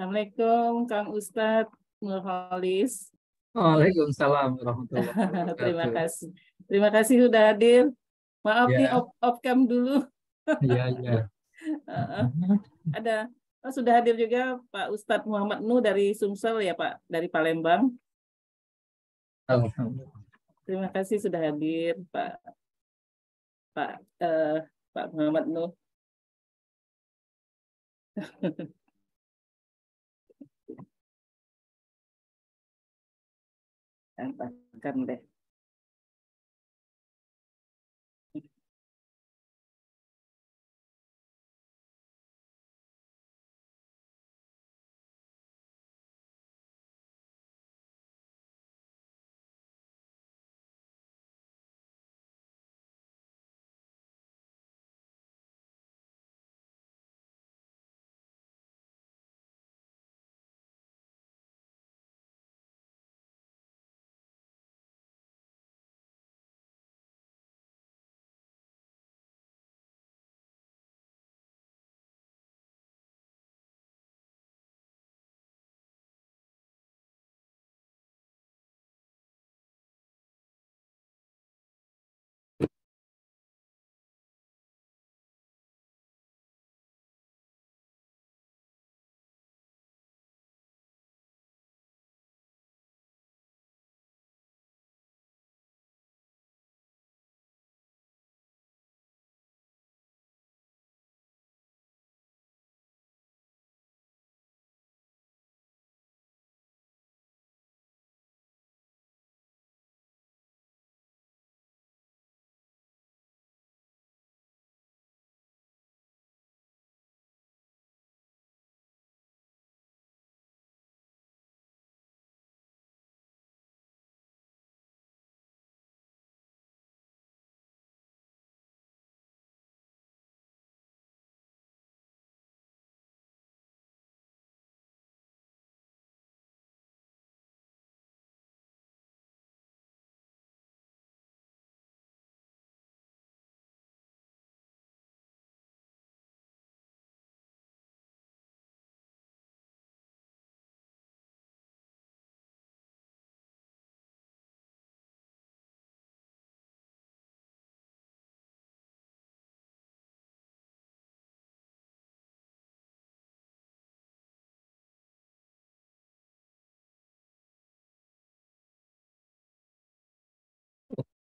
Assalamualaikum Kang Ustadz Nurholis. Waalaikumsalam Terima kasih. Terima kasih sudah hadir. Maaf yeah. nih off, op cam dulu. Iya, iya. Ada oh, sudah hadir juga Pak Ustadz Muhammad Nu dari Sumsel ya Pak, dari Palembang. Terima kasih sudah hadir Pak Pak uh, Pak Muhammad Nu. Dạ, vâng, các bạn cần để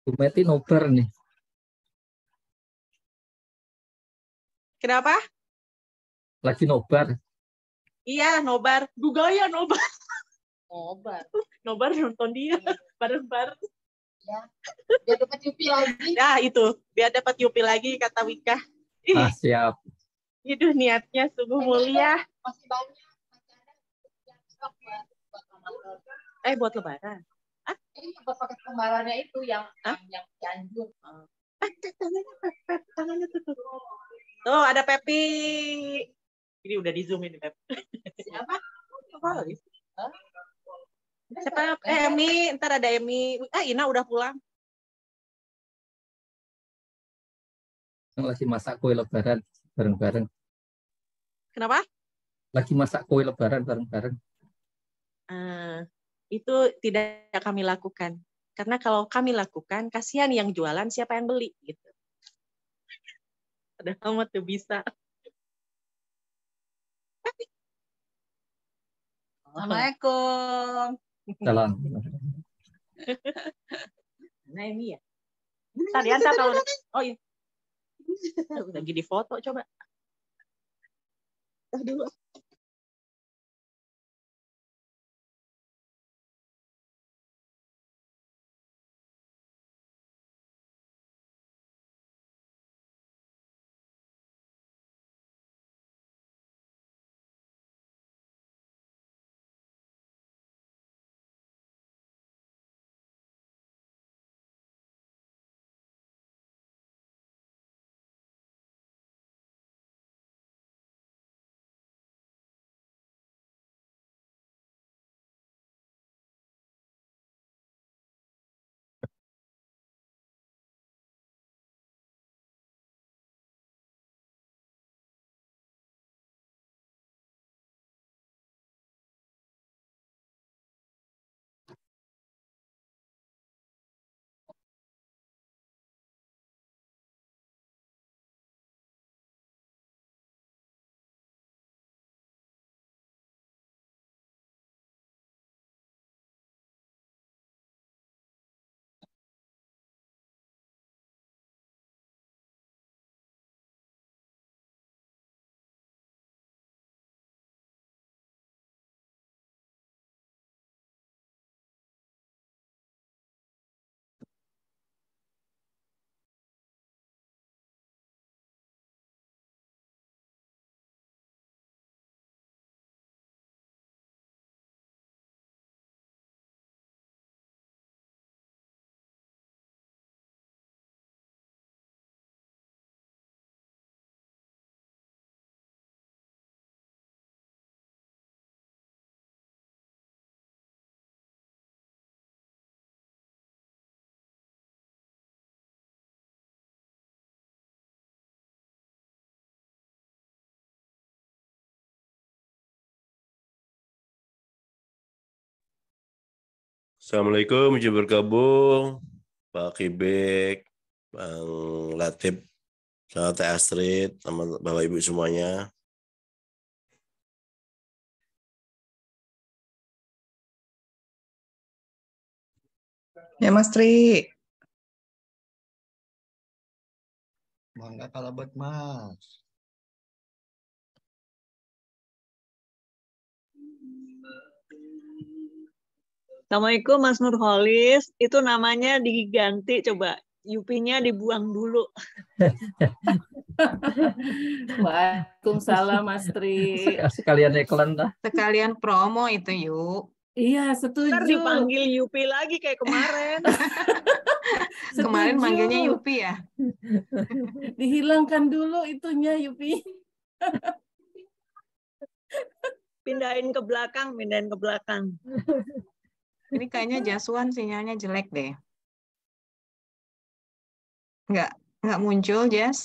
Bumeti nobar nih. Kenapa? Lagi nobar. Iya, nobar. ya nobar. Nobar. nobar nonton dia iya. bareng-bareng. Ya. Biar dapat Yupi lagi. Nah, itu. Biar dapat Yupi lagi kata Wika. Ah, siap. Itu niatnya sungguh mulia. Masih banyak. Eh, buat lebaran ini paket kembarannya itu yang Hah? yang Cianjur. Eh, tangannya tangannya tuh. Tuh ada Pepi. Ini udah di zoom ini Pepi. Siapa? Siapa? Siapa? Eh, Emi, ntar ada Emi. Ah, Ina udah pulang. Lagi masak kue lebaran bareng-bareng. Kenapa? Lagi masak kue lebaran bareng-bareng. Uh, itu tidak kami lakukan. Karena kalau kami lakukan, kasihan yang jualan siapa yang beli gitu. Padahal mah tuh bisa. Assalamualaikum. Salam. Nah ini ya. Tadi antar tahu. oh iya. Lagi di foto coba. Tar dulu. Assalamualaikum, uji bergabung. Pak Kibek, Bang Latif, sama Teh Astrid, sama Bapak Ibu semuanya. Ya Mas Tri. Bangga kalau buat Mas. Assalamualaikum Mas Nurholis, itu namanya diganti coba Yupinya dibuang dulu. Waalaikumsalam Mas Tri. Sekalian iklan dah. Sekalian promo itu yuk. Iya, setuju. Ntar dipanggil Yupi lagi kayak kemarin. kemarin manggilnya Yupi ya. Dihilangkan dulu itunya Yupi. pindahin ke belakang, pindahin ke belakang. Ini kayaknya jasuan sinyalnya jelek deh. Nggak, nggak muncul, Jas.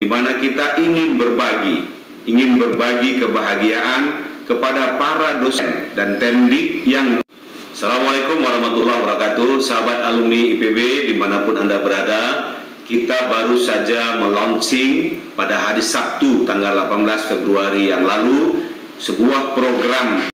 di mana kita ingin berbagi, ingin berbagi kebahagiaan kepada para dosen dan tendik yang Assalamualaikum warahmatullahi wabarakatuh Sahabat alumni IPB dimanapun Anda berada Kita baru saja melaunching pada hari Sabtu tanggal 18 Februari yang lalu Sebuah program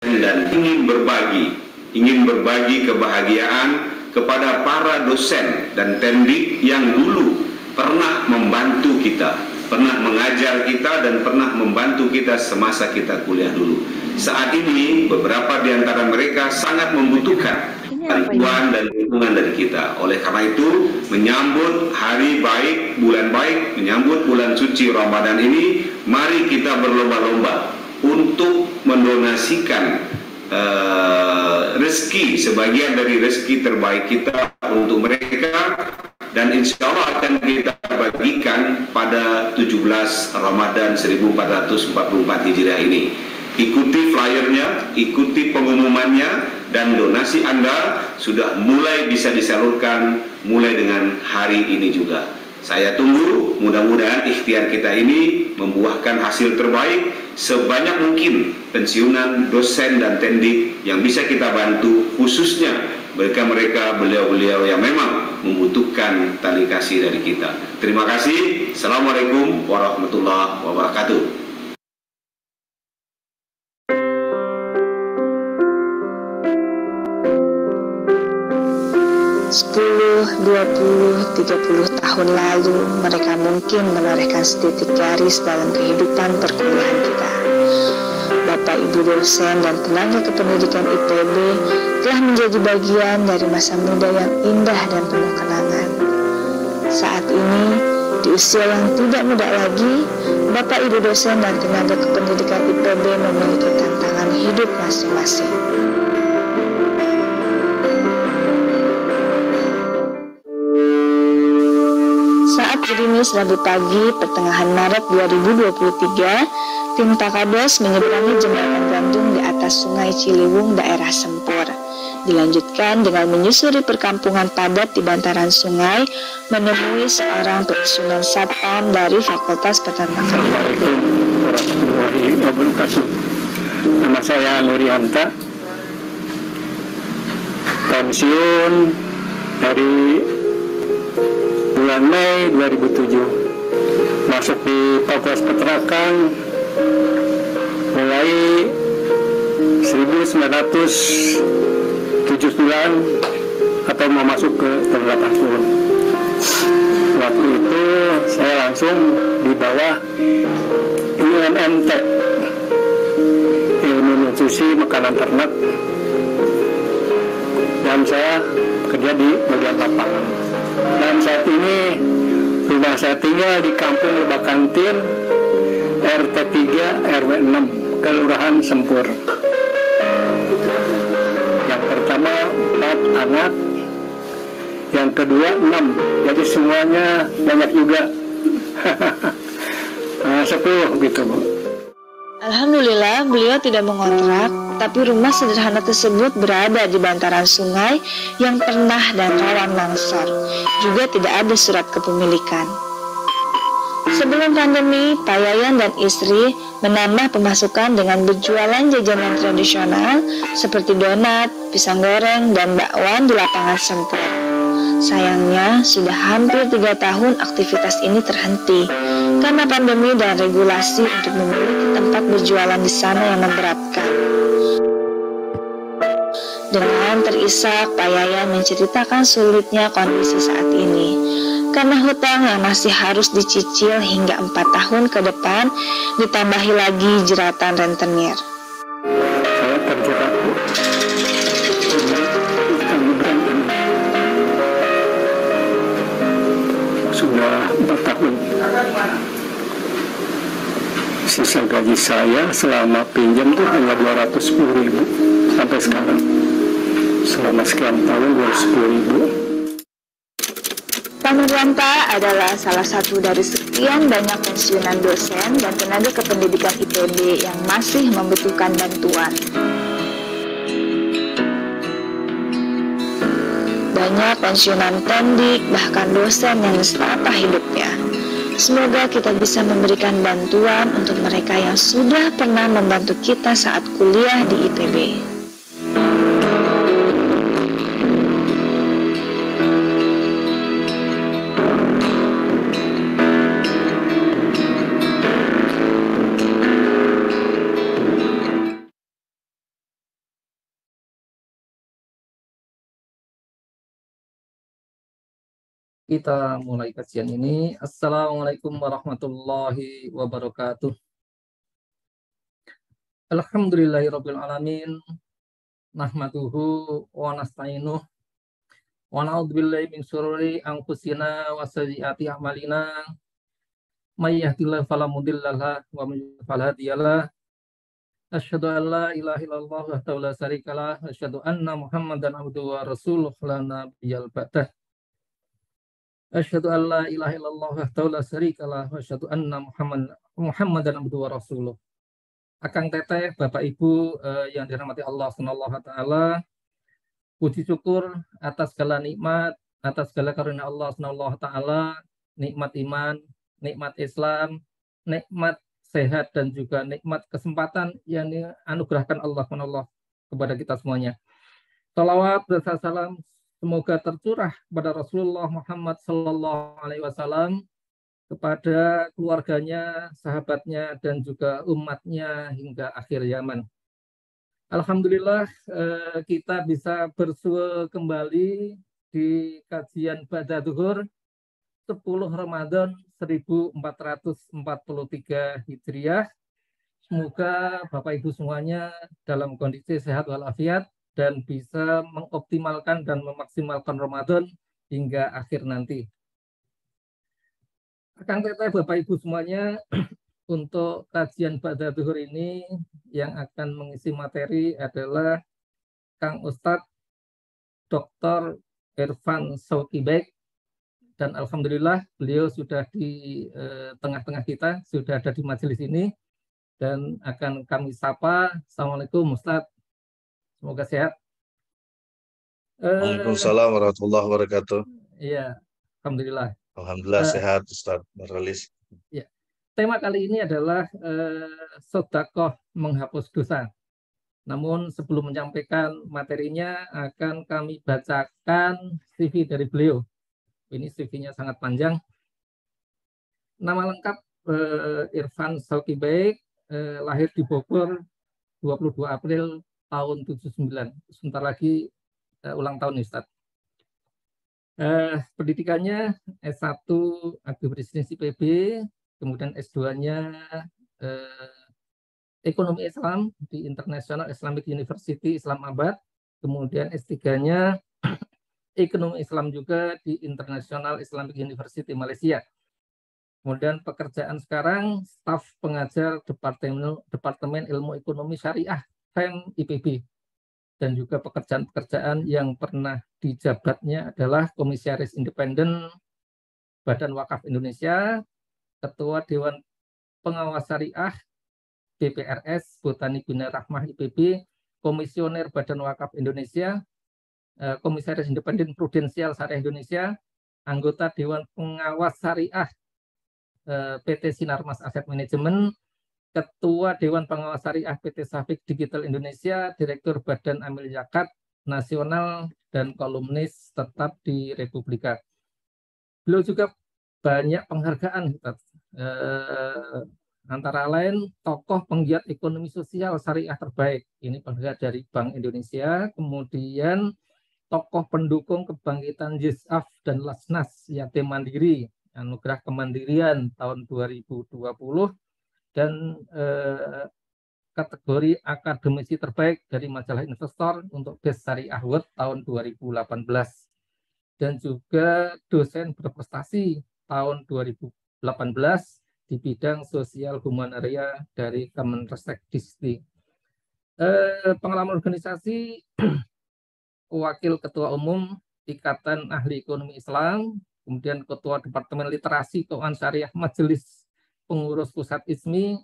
dan ingin berbagi Ingin berbagi kebahagiaan kepada para dosen dan tendik yang dulu pernah membantu kita, pernah mengajar kita dan pernah membantu kita semasa kita kuliah dulu. Saat ini beberapa di antara mereka sangat membutuhkan bantuan dan dukungan dari kita. Oleh karena itu, menyambut hari baik, bulan baik, menyambut bulan suci Ramadan ini, mari kita berlomba-lomba untuk mendonasikan uh, rezeki sebagian dari rezeki terbaik kita untuk mereka dan insya Allah akan kita bagikan pada 17 Ramadan 1444 Hijriah ini. Ikuti flyernya, ikuti pengumumannya, dan donasi Anda sudah mulai bisa disalurkan mulai dengan hari ini juga. Saya tunggu mudah-mudahan ikhtiar kita ini membuahkan hasil terbaik sebanyak mungkin pensiunan, dosen, dan tendik yang bisa kita bantu khususnya mereka-mereka beliau-beliau yang memang membutuhkan tali kasih dari kita. Terima kasih. Assalamualaikum warahmatullahi wabarakatuh. 10, 20, 30 tahun lalu mereka mungkin menorehkan setitik garis dalam kehidupan perkuliahan kita. Bapak Ibu dosen dan tenaga kependidikan IPB telah menjadi bagian dari masa muda yang indah dan penuh kenangan. Saat ini, di usia yang tidak muda lagi, Bapak Ibu dosen dan tenaga kependidikan IPB memiliki tantangan hidup masing-masing. Rabu pagi pertengahan Maret 2023, tim Takados menyeberangi jembatan gantung di atas sungai Ciliwung daerah Sempur. Dilanjutkan dengan menyusuri perkampungan padat di bantaran sungai, menemui seorang pensiunan satpam dari Fakultas Peternakan. Nama saya Nurianta, pensiun dari bulan Mei 2007 masuk di Pakuas Peternakan mulai 1979 atau mau masuk ke tahun 80 waktu itu saya langsung di bawah INMT ilmu nutrisi makanan ternak dan saya kerja di bagian lapangan dan saat ini rumah saya tinggal di kampung lebak kantin RT 3 RW 6 Kelurahan Sempur yang pertama empat anak yang kedua enam jadi semuanya banyak juga ah, sepuluh gitu bu Alhamdulillah beliau tidak mengontrak tapi rumah sederhana tersebut berada di bantaran sungai yang pernah dan rawan longsor. Juga tidak ada surat kepemilikan. Sebelum pandemi, Pak Yayan dan istri menambah pemasukan dengan berjualan jajanan tradisional seperti donat, pisang goreng, dan bakwan di lapangan sempur. Sayangnya, sudah hampir tiga tahun aktivitas ini terhenti karena pandemi dan regulasi untuk memiliki tempat berjualan di sana yang menerapkan dengan terisak Yaya menceritakan sulitnya kondisi saat ini. Karena hutang yang masih harus dicicil hingga empat tahun ke depan, ditambahi lagi jeratan rentenir. Saya Sudah Sisa gaji saya selama pinjam tuh hanya 210 ribu sampai sekarang selama sekian tahun, baru 10 ribu. Pamuranta adalah salah satu dari sekian banyak pensiunan dosen dan tenaga kependidikan ITB yang masih membutuhkan bantuan. Banyak pensiunan Tendik bahkan dosen yang setata hidupnya. Semoga kita bisa memberikan bantuan untuk mereka yang sudah pernah membantu kita saat kuliah di ITB. kita mulai kajian ini. Assalamualaikum warahmatullahi wabarakatuh. Alhamdulillahirabbil alamin. Nahmaduhu wa nasta'inuh wa na'udzubillahi min syururi anfusina wa sayyiati a'malina. May yahdihillahu fala mudhillalah wa may yudhlil fala hadiyalah. Asyhadu an la ilaha illallah wa la syarikalah asyhadu anna Muhammadan abduhu wa rasuluh la nabiyyal ba'dah. Asyhadu an la ilaha illallah wa la syarikalah wa asyhadu anna Muhammad Muhammadan abduhu wa rasuluh. Akang Teteh, Bapak Ibu eh, yang dirahmati Allah Subhanahu wa taala, puji syukur atas segala nikmat, atas segala karunia Allah Subhanahu wa taala, nikmat iman, nikmat Islam, nikmat sehat dan juga nikmat kesempatan yang anugerahkan Allah Subhanahu kepada kita semuanya. Salawat dan salam semoga tercurah kepada Rasulullah Muhammad Sallallahu Alaihi Wasallam kepada keluarganya, sahabatnya, dan juga umatnya hingga akhir zaman. Alhamdulillah eh, kita bisa bersua kembali di kajian pada Duhur 10 Ramadan 1443 Hijriah. Semoga Bapak Ibu semuanya dalam kondisi sehat walafiat dan bisa mengoptimalkan dan memaksimalkan Ramadan hingga akhir nanti. Rekan tetapi Bapak Ibu semuanya untuk kajian pada tuhur ini yang akan mengisi materi adalah Kang Ustadz Dr. Irfan Saukibek dan alhamdulillah beliau sudah di eh, tengah-tengah kita, sudah ada di majelis ini dan akan kami sapa. Assalamualaikum Ustadz. Semoga sehat. Eh, Waalaikumsalam warahmatullahi wabarakatuh. Iya, alhamdulillah. Alhamdulillah uh, sehat Ustaz Marlis. Ya. Tema kali ini adalah uh, sedekah menghapus dosa. Namun sebelum menyampaikan materinya akan kami bacakan CV dari beliau. Ini CV-nya sangat panjang. Nama lengkap uh, Irfan Sokibaik, uh, lahir di Bogor 22 April tahun 79. Sebentar lagi uh, ulang tahun nih Ustaz. Uh, eh, pendidikannya S1 Agribisnis IPB, kemudian S2-nya uh, eh, Ekonomi Islam di International Islamic University Islam Islamabad, kemudian S3-nya Ekonomi Islam juga di International Islamic University Malaysia. Kemudian pekerjaan sekarang staf pengajar Departemen Departemen Ilmu Ekonomi Syariah Pen IPB dan juga pekerjaan-pekerjaan yang pernah dijabatnya adalah komisaris independen Badan Wakaf Indonesia, Ketua Dewan Pengawas Syariah BPRS Botani Bina Rahmah IPB, Komisioner Badan Wakaf Indonesia, eh, Komisaris Independen Prudensial Syariah Indonesia, anggota Dewan Pengawas Syariah eh, PT Sinarmas Aset Management. Ketua Dewan Pengawas Syariah PT Safik Digital Indonesia, Direktur Badan Amil Zakat Nasional dan kolumnis tetap di Republika. Beliau juga banyak penghargaan, eh, antara lain tokoh penggiat ekonomi sosial syariah terbaik. Ini penghargaan dari Bank Indonesia, kemudian tokoh pendukung kebangkitan Yesaf dan Lasnas Yatim Mandiri, Anugerah Kemandirian tahun 2020, dan eh, kategori akademisi terbaik dari majalah investor untuk Best Syariah Award tahun 2018 dan juga dosen berprestasi tahun 2018 di bidang sosial humanaria dari Kemenresek Distrik. Eh, pengalaman organisasi Wakil Ketua Umum Ikatan Ahli Ekonomi Islam, kemudian Ketua Departemen Literasi Keuangan Syariah Majelis pengurus pusat ISMI,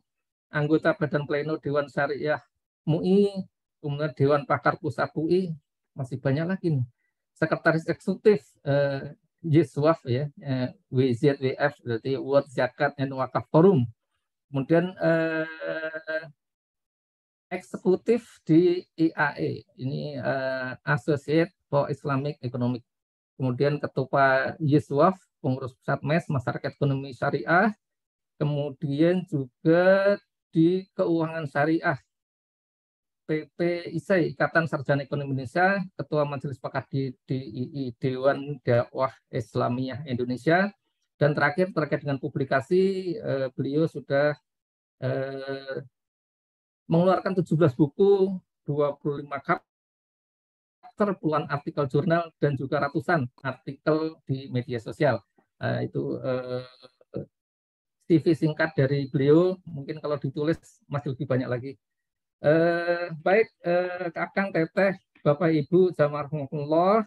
anggota Badan Pleno Dewan Syariah MUI, kemudian Dewan Pakar Pusat UI, masih banyak lagi nih. Sekretaris Eksekutif eh, YSWAF ya, eh, WZWF berarti World Zakat and Wakaf Forum. Kemudian eh, eksekutif di IAE, ini eh, Associate for Islamic Economic. Kemudian Ketua YSWAF, pengurus pusat MES, Masyarakat Ekonomi Syariah, Kemudian juga di keuangan syariah PP ISAI, Ikatan Sarjana Ekonomi Indonesia, Ketua Majelis Pakar di DII, Dewan Dakwah Islamiyah Indonesia, dan terakhir terkait dengan publikasi, eh, beliau sudah eh, mengeluarkan 17 buku, 25 chapter, puluhan artikel jurnal, dan juga ratusan artikel di media sosial. Eh, itu eh, CV singkat dari beliau. Mungkin kalau ditulis masih lebih banyak lagi. Eh, baik, eh, Kakang Teteh, Bapak Ibu, Jamarhumullah,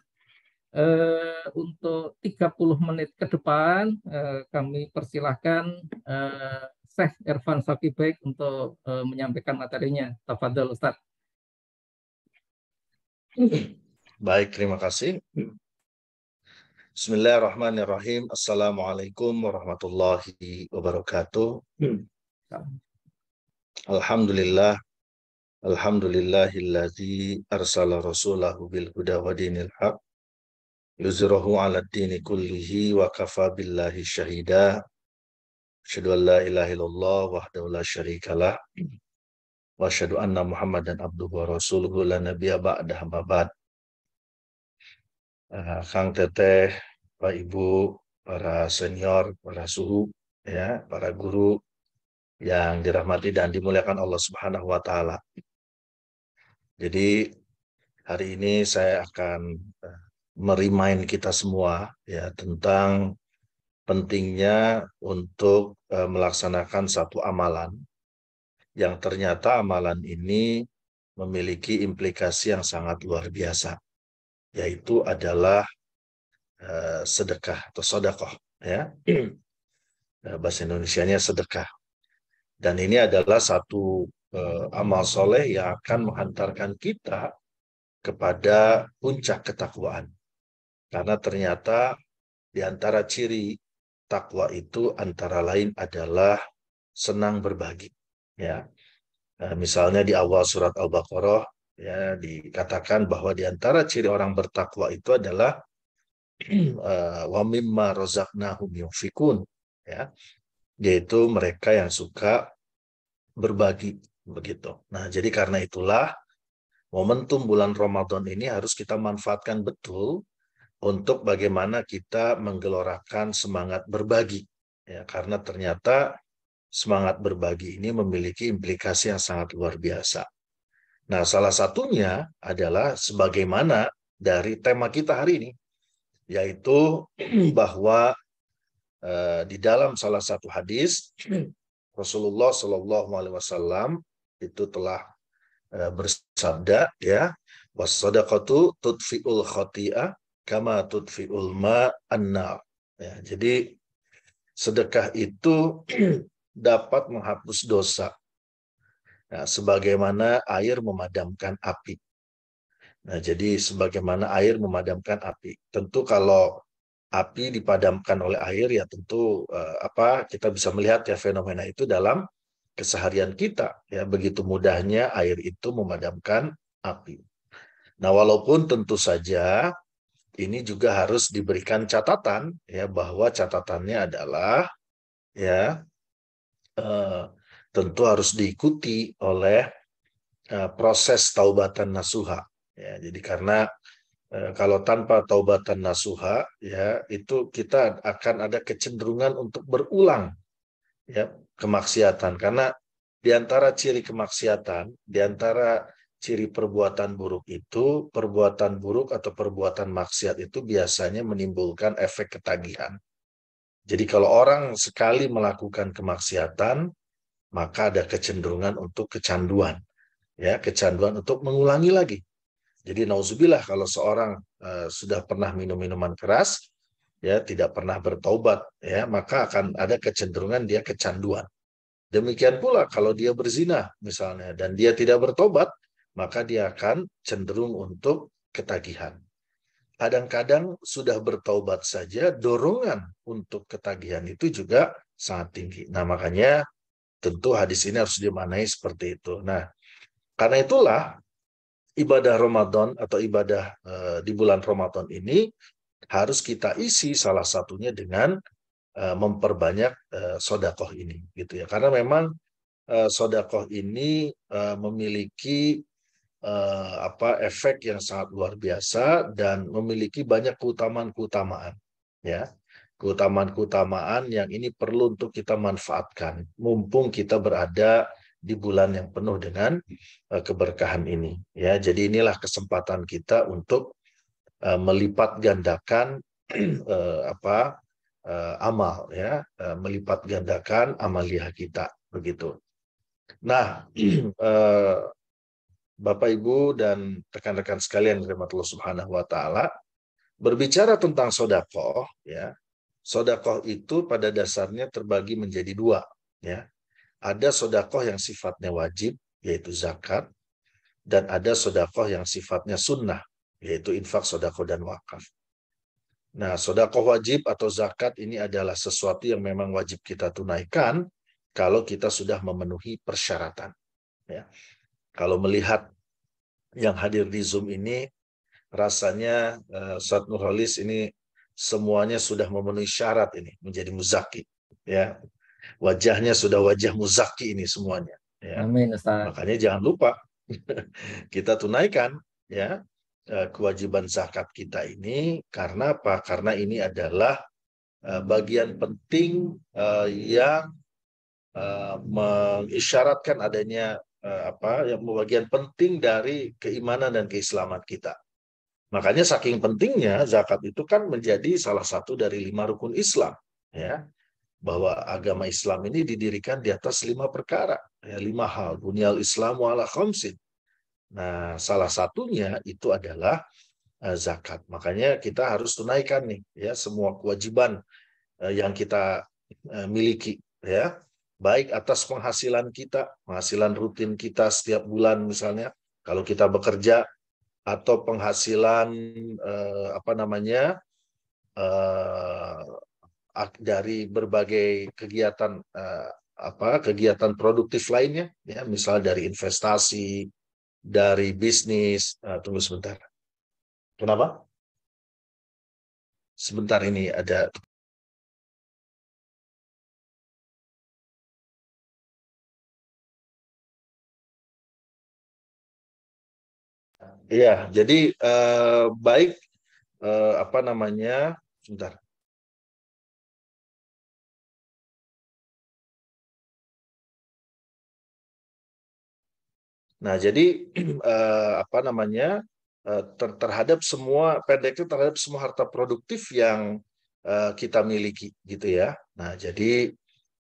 eh, untuk 30 menit ke depan eh, kami persilahkan eh, Syekh Irfan baik untuk eh, menyampaikan materinya. Tafadhol Ustaz. Baik, terima kasih. Bismillahirrahmanirrahim. Assalamualaikum warahmatullahi wabarakatuh. Hmm. Alhamdulillah. Alhamdulillahilladzi arsala rasulahu bil huda wa dinil haq. Yuzirahu ala dini kullihi wa kafa billahi syahida. Asyadu an la ilaha illallah wahdahu la syarikalah. Wa asyadu anna muhammadan abduhu wa rasuluhu la nabiya ba'dah mabad. Eh, Kang Teteh, Pak Ibu, para senior, para suhu, ya, para guru yang dirahmati dan dimuliakan Allah Subhanahu wa taala. Jadi hari ini saya akan eh, merimain kita semua ya tentang pentingnya untuk eh, melaksanakan satu amalan yang ternyata amalan ini memiliki implikasi yang sangat luar biasa yaitu adalah uh, sedekah atau sodakoh ya eh, bahasa Indonesianya sedekah dan ini adalah satu uh, amal soleh yang akan menghantarkan kita kepada puncak ketakwaan karena ternyata di antara ciri takwa itu antara lain adalah senang berbagi ya misalnya di awal surat al-baqarah ya dikatakan bahwa di antara ciri orang bertakwa itu adalah eh, wa mimma razaqnahum yunfikun ya yaitu mereka yang suka berbagi begitu. Nah, jadi karena itulah momentum bulan Ramadan ini harus kita manfaatkan betul untuk bagaimana kita menggelorakan semangat berbagi ya karena ternyata semangat berbagi ini memiliki implikasi yang sangat luar biasa Nah, salah satunya adalah sebagaimana dari tema kita hari ini, yaitu bahwa uh, di dalam salah satu hadis Rasulullah Shallallahu Alaihi Wasallam itu telah uh, bersabda ya wasadaqatu tutfiul khati'ah kama tutfiul ma annar. Ya, jadi sedekah itu dapat menghapus dosa Nah, sebagaimana air memadamkan api. Nah, jadi sebagaimana air memadamkan api. Tentu kalau api dipadamkan oleh air ya tentu eh, apa kita bisa melihat ya fenomena itu dalam keseharian kita ya begitu mudahnya air itu memadamkan api. Nah, walaupun tentu saja ini juga harus diberikan catatan ya bahwa catatannya adalah ya eh, tentu harus diikuti oleh eh, proses taubatan nasuha. Ya, jadi karena eh, kalau tanpa taubatan nasuha ya itu kita akan ada kecenderungan untuk berulang ya kemaksiatan karena di antara ciri kemaksiatan di antara ciri perbuatan buruk itu perbuatan buruk atau perbuatan maksiat itu biasanya menimbulkan efek ketagihan. Jadi kalau orang sekali melakukan kemaksiatan maka ada kecenderungan untuk kecanduan ya kecanduan untuk mengulangi lagi jadi nauzubillah kalau seorang uh, sudah pernah minum minuman keras ya tidak pernah bertaubat ya maka akan ada kecenderungan dia kecanduan demikian pula kalau dia berzina misalnya dan dia tidak bertobat maka dia akan cenderung untuk ketagihan kadang-kadang sudah bertaubat saja dorongan untuk ketagihan itu juga sangat tinggi nah makanya Tentu hadis ini harus dimanai seperti itu. Nah, karena itulah ibadah Ramadan atau ibadah e, di bulan Ramadan ini harus kita isi salah satunya dengan e, memperbanyak e, sodakoh ini gitu ya karena memang e, sodakoh ini e, memiliki e, apa efek yang sangat luar biasa dan memiliki banyak keutamaan keutamaan ya keutamaan-keutamaan yang ini perlu untuk kita manfaatkan, mumpung kita berada di bulan yang penuh dengan eh, keberkahan ini. Ya, jadi inilah kesempatan kita untuk eh, melipat gandakan eh, apa amal, ya, melipat gandakan amaliah kita, begitu. Nah, Bapak Ibu dan rekan-rekan sekalian, rahmatullah subhanahu wa taala, berbicara tentang sodako, ya, sodakoh itu pada dasarnya terbagi menjadi dua. Ya. Ada sodakoh yang sifatnya wajib, yaitu zakat, dan ada sodakoh yang sifatnya sunnah, yaitu infak, sodakoh, dan wakaf. Nah, sodakoh wajib atau zakat ini adalah sesuatu yang memang wajib kita tunaikan kalau kita sudah memenuhi persyaratan. Ya. Kalau melihat yang hadir di Zoom ini, rasanya uh, eh, Ustaz Nurholis ini semuanya sudah memenuhi syarat ini menjadi muzaki ya wajahnya sudah wajah muzaki ini semuanya ya. Amin, Ustaz. makanya jangan lupa kita tunaikan ya e, kewajiban zakat kita ini karena apa karena ini adalah e, bagian penting e, yang mengisyaratkan adanya apa yang bagian penting dari keimanan dan keislaman kita Makanya saking pentingnya zakat itu kan menjadi salah satu dari lima rukun Islam, ya bahwa agama Islam ini didirikan di atas lima perkara, ya, lima hal. Bunyal Islam wala khamsin. Nah, salah satunya itu adalah eh, zakat. Makanya kita harus tunaikan nih, ya semua kewajiban eh, yang kita eh, miliki, ya baik atas penghasilan kita, penghasilan rutin kita setiap bulan misalnya. Kalau kita bekerja, atau penghasilan eh, apa namanya eh, dari berbagai kegiatan eh, apa kegiatan produktif lainnya ya misalnya dari investasi dari bisnis eh, tunggu sebentar kenapa sebentar ini ada Iya, jadi uh, baik uh, apa namanya? Sebentar. Nah, jadi uh, apa namanya? Ter terhadap semua pendek itu terhadap semua harta produktif yang uh, kita miliki gitu ya. Nah, jadi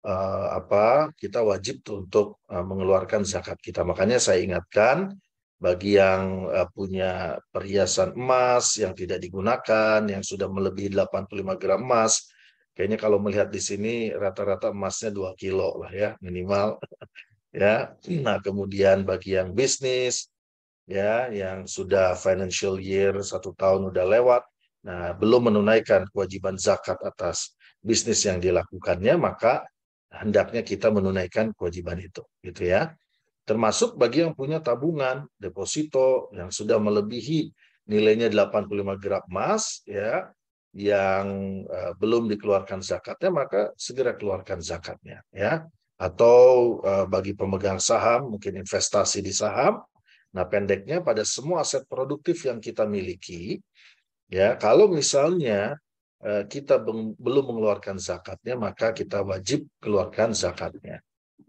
uh, apa? Kita wajib untuk uh, mengeluarkan zakat kita. Makanya saya ingatkan bagi yang eh, punya perhiasan emas yang tidak digunakan, yang sudah melebihi 85 gram emas, kayaknya kalau melihat di sini rata-rata emasnya 2 kilo lah ya minimal ya. Nah, kemudian bagi yang bisnis ya yang sudah financial year satu tahun udah lewat, nah belum menunaikan kewajiban zakat atas bisnis yang dilakukannya, maka hendaknya kita menunaikan kewajiban itu, gitu ya. Termasuk bagi yang punya tabungan, deposito yang sudah melebihi nilainya 85 gram emas ya yang uh, belum dikeluarkan zakatnya maka segera keluarkan zakatnya ya atau uh, bagi pemegang saham mungkin investasi di saham nah pendeknya pada semua aset produktif yang kita miliki ya kalau misalnya uh, kita belum mengeluarkan zakatnya maka kita wajib keluarkan zakatnya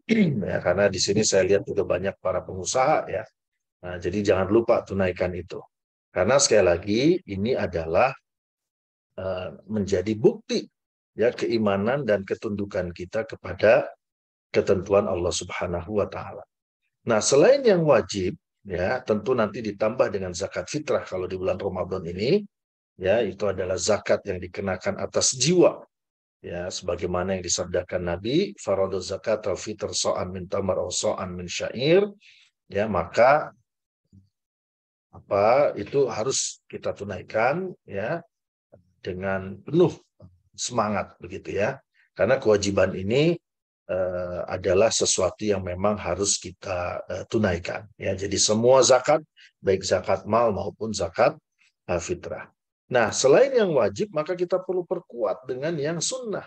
ya, karena di sini saya lihat juga banyak para pengusaha ya. Nah, jadi jangan lupa tunaikan itu. Karena sekali lagi ini adalah uh, menjadi bukti ya keimanan dan ketundukan kita kepada ketentuan Allah Subhanahu wa taala. Nah, selain yang wajib ya, tentu nanti ditambah dengan zakat fitrah kalau di bulan Ramadan ini ya, itu adalah zakat yang dikenakan atas jiwa ya sebagaimana yang disabdakan Nabi faradu zakat al fitr so'an min tamar aw so'an min syair ya maka apa itu harus kita tunaikan ya dengan penuh semangat begitu ya karena kewajiban ini uh, adalah sesuatu yang memang harus kita uh, tunaikan ya jadi semua zakat baik zakat mal maupun zakat uh, fitrah Nah, selain yang wajib, maka kita perlu perkuat dengan yang sunnah.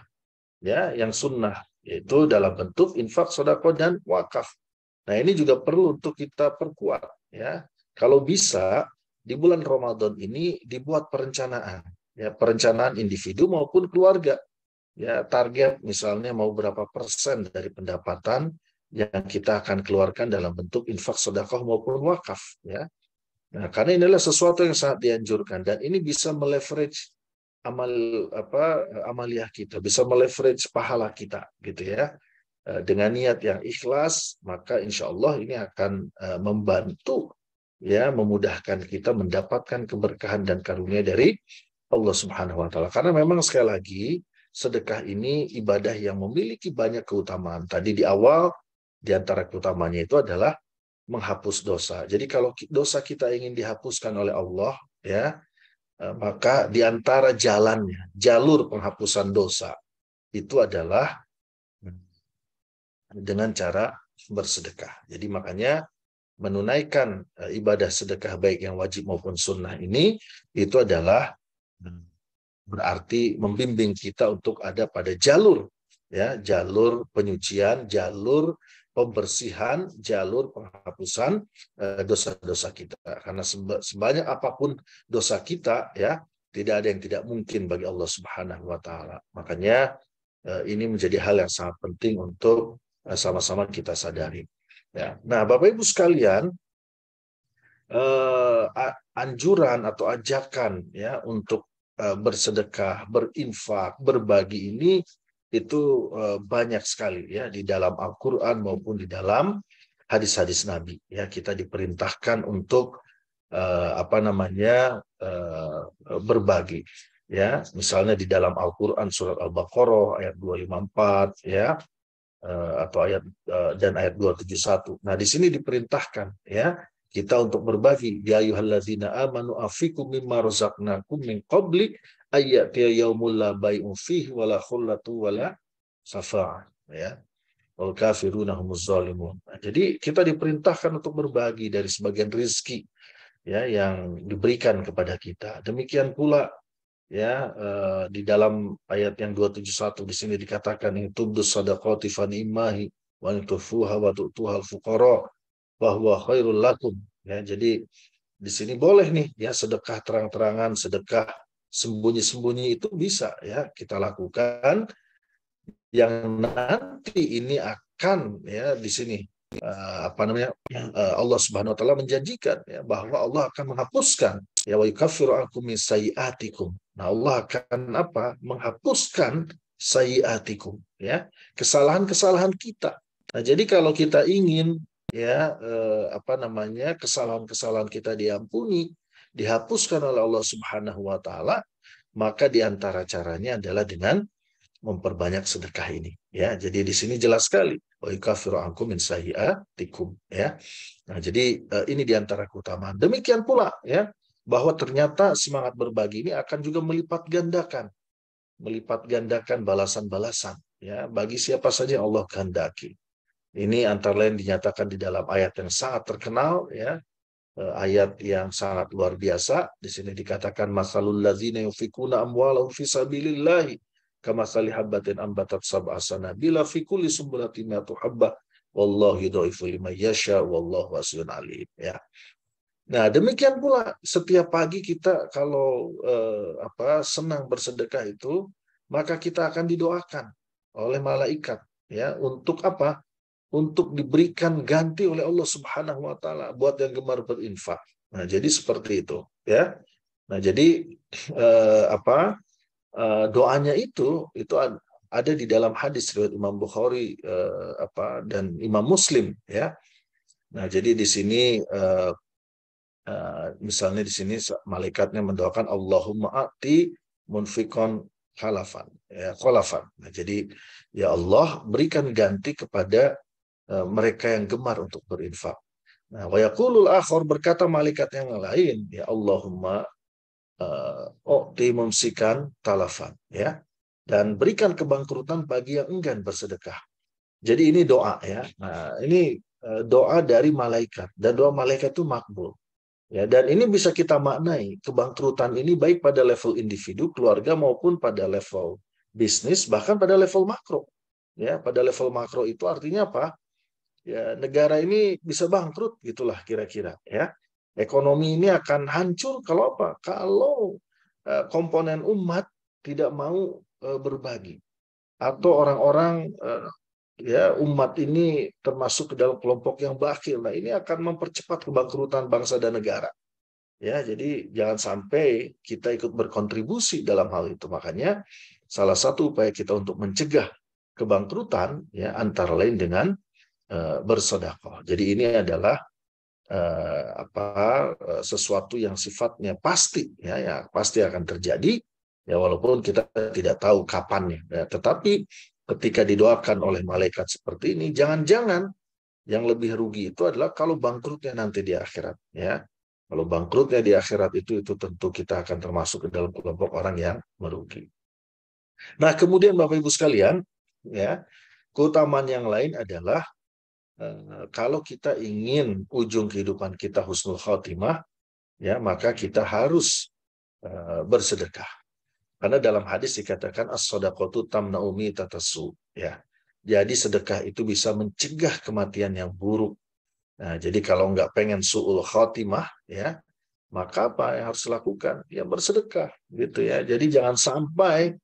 Ya, yang sunnah, yaitu dalam bentuk infak, sodako, dan wakaf. Nah, ini juga perlu untuk kita perkuat. Ya, Kalau bisa, di bulan Ramadan ini dibuat perencanaan. ya Perencanaan individu maupun keluarga. Ya, target misalnya mau berapa persen dari pendapatan yang kita akan keluarkan dalam bentuk infak, sodakoh maupun wakaf. Ya, Nah, karena inilah sesuatu yang sangat dianjurkan dan ini bisa meleverage amal apa amaliah kita, bisa meleverage pahala kita gitu ya. Eh, dengan niat yang ikhlas, maka insya Allah ini akan eh, membantu ya memudahkan kita mendapatkan keberkahan dan karunia dari Allah Subhanahu wa taala. Karena memang sekali lagi sedekah ini ibadah yang memiliki banyak keutamaan. Tadi di awal di antara keutamanya itu adalah menghapus dosa. Jadi kalau dosa kita ingin dihapuskan oleh Allah, ya, eh, maka di antara jalannya, jalur penghapusan dosa itu adalah dengan cara bersedekah. Jadi makanya menunaikan eh, ibadah sedekah baik yang wajib maupun sunnah ini itu adalah berarti membimbing kita untuk ada pada jalur ya jalur penyucian jalur pembersihan jalur penghapusan eh, dosa-dosa kita. Karena sebanyak apapun dosa kita ya, tidak ada yang tidak mungkin bagi Allah Subhanahu wa taala. Makanya eh, ini menjadi hal yang sangat penting untuk eh, sama-sama kita sadari. Ya. Nah, Bapak Ibu sekalian, anjuran atau ajakan ya untuk bersedekah, berinfak, berbagi ini itu eh, banyak sekali ya di dalam Al-Qur'an maupun di dalam hadis-hadis Nabi ya kita diperintahkan untuk eh, apa namanya eh, berbagi ya misalnya di dalam Al-Qur'an surat Al-Baqarah ayat 254 ya atau ayat dan ayat 271. Nah, di sini diperintahkan ya kita untuk berbagi ya ayyuhallazina amanu afikum mimma razaqnakum min qabli ayyati yaumul la bai'un fihi wala khullatu wala safa'a ya wal kafiruna humuz zalimun jadi kita diperintahkan untuk berbagi dari sebagian rizki ya yang diberikan kepada kita demikian pula ya uh, di dalam ayat yang 271 di sini dikatakan itu sadaqati fanimahi wa tufuha wa tu'tuha al-fuqara bahwa khairul lakum. Ya, jadi di sini boleh nih ya sedekah terang-terangan, sedekah sembunyi-sembunyi itu bisa ya kita lakukan yang nanti ini akan ya di sini uh, apa namanya uh, Allah Subhanahu wa taala menjanjikan ya bahwa Allah akan menghapuskan ya wa yukaffiru ankum min sayiatikum. Nah, Allah akan apa? menghapuskan sayiatikum ya, kesalahan-kesalahan kita. Nah, jadi kalau kita ingin ya eh, apa namanya kesalahan-kesalahan kita diampuni, dihapuskan oleh Allah Subhanahu wa taala, maka di antara caranya adalah dengan memperbanyak sedekah ini ya. Jadi di sini jelas sekali wa ankum min ya. Nah, jadi eh, ini di antara keutamaan. Demikian pula ya bahwa ternyata semangat berbagi ini akan juga melipat gandakan melipat gandakan balasan-balasan ya bagi siapa saja Allah kehendaki. Ini antara lain dinyatakan di dalam ayat yang sangat terkenal ya, eh, ayat yang sangat luar biasa. Di sini dikatakan masalul lazina yufikuna amwalahum fi sabilillah kamasali habbatin ambatat sab'a sanabila fi kulli sumbulatin mi'atu habbah wallahu yudhaifu liman yasha wallahu wasi'un alim ya. Nah, demikian pula setiap pagi kita kalau eh, apa senang bersedekah itu, maka kita akan didoakan oleh malaikat ya untuk apa? untuk diberikan ganti oleh Allah Subhanahu wa taala buat yang gemar berinfak. Nah, jadi seperti itu, ya. Nah, jadi eh, apa? Eh, doanya itu itu ada di dalam hadis riwayat Imam Bukhari eh, apa dan Imam Muslim, ya. Nah, jadi di sini eh, eh, misalnya di sini malaikatnya mendoakan Allahumma ati munfikon khalafan ya, kolafan. Nah, jadi ya Allah berikan ganti kepada Eh, mereka yang gemar untuk berinfak. Nah, wa yaqulul akhar berkata malaikat yang lain, ya Allahumma eh, oh dimumsikan talafan ya dan berikan kebangkrutan bagi yang enggan bersedekah. Jadi ini doa ya. Nah, ini eh, doa dari malaikat dan doa malaikat itu makbul. Ya, dan ini bisa kita maknai kebangkrutan ini baik pada level individu, keluarga maupun pada level bisnis bahkan pada level makro. Ya, pada level makro itu artinya apa? ya negara ini bisa bangkrut gitulah kira-kira ya ekonomi ini akan hancur kalau apa kalau e, komponen umat tidak mau e, berbagi atau orang-orang e, ya umat ini termasuk ke dalam kelompok yang bakhil nah ini akan mempercepat kebangkrutan bangsa dan negara ya jadi jangan sampai kita ikut berkontribusi dalam hal itu makanya salah satu upaya kita untuk mencegah kebangkrutan ya antara lain dengan Eh, bersodakoh. Jadi ini adalah uh, apa eh, sesuatu yang sifatnya pasti ya, ya pasti akan terjadi ya walaupun kita tidak tahu kapannya. Ya, tetapi ketika didoakan oleh malaikat seperti ini, jangan-jangan yang lebih rugi itu adalah kalau bangkrutnya nanti di akhirat ya. Kalau bangkrutnya di akhirat itu itu tentu kita akan termasuk ke dalam kelompok orang yang merugi. Nah, kemudian Bapak Ibu sekalian, ya, keutamaan yang lain adalah Eh, kalau kita ingin ujung kehidupan kita husnul khotimah, ya maka kita harus eh, bersedekah. Karena dalam hadis dikatakan as-sadaqatu tamnaumi tatasu, ya. Jadi sedekah itu bisa mencegah kematian yang buruk. Nah, jadi kalau nggak pengen suul khotimah, ya, maka apa yang harus dilakukan? Ya bersedekah, gitu ya. Jadi jangan sampai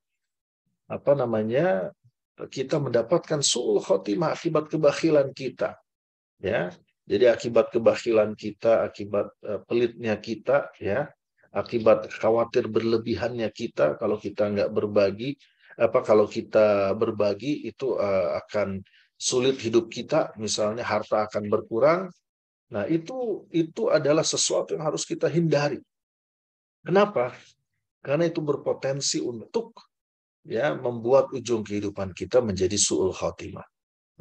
apa namanya kita mendapatkan suul khotimah akibat kebakhilan kita. Ya. Jadi akibat kebakhilan kita, akibat e, pelitnya kita, ya, akibat khawatir berlebihannya kita kalau kita nggak berbagi, apa kalau kita berbagi itu uh, akan sulit hidup kita, misalnya harta akan berkurang. Nah, itu itu adalah sesuatu yang harus kita hindari. Kenapa? Karena itu berpotensi untuk ya membuat ujung kehidupan kita menjadi suul khotimah.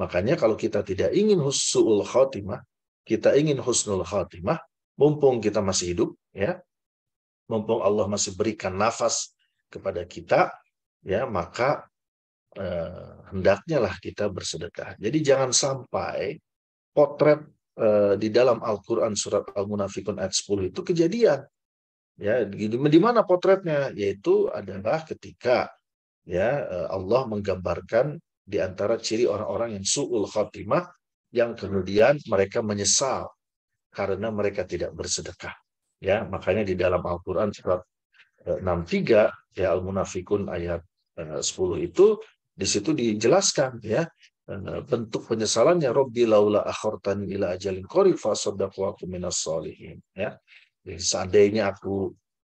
Makanya kalau kita tidak ingin suul khotimah, kita ingin husnul khotimah, mumpung kita masih hidup, ya, mumpung Allah masih berikan nafas kepada kita, ya, maka eh, hendaknya lah kita bersedekah. Jadi jangan sampai potret eh, di dalam Al-Quran surat Al-Munafikun ayat 10 itu kejadian. Ya, di mana potretnya? Yaitu adalah ketika ya eh, Allah menggambarkan di antara ciri orang-orang yang suul khatimah yang kemudian mereka menyesal karena mereka tidak bersedekah. Ya, makanya di dalam Al-Qur'an surat 63 eh, ya Al-Munafikun ayat 10 eh, itu di situ dijelaskan ya bentuk penyesalannya Robbi laula akhortani ila ajalin qarib fa minas solihin ya. seandainya aku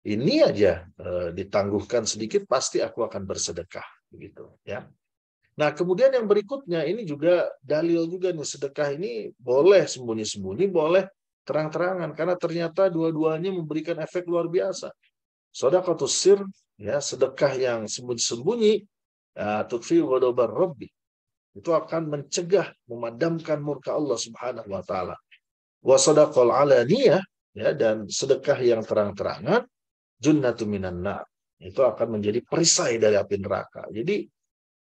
ini aja e, ditangguhkan sedikit pasti aku akan bersedekah begitu ya nah kemudian yang berikutnya ini juga dalil juga nih sedekah ini boleh sembunyi-sembunyi boleh terang-terangan karena ternyata dua-duanya memberikan efek luar biasa sodakotus sir ya sedekah yang sembunyi-sembunyi ya, tukfi wadobar robbi itu akan mencegah memadamkan murka Allah Subhanahu wa taala. Wa alaniyah ya dan sedekah yang terang-terangan junnatu minan Itu akan menjadi perisai dari api neraka. Jadi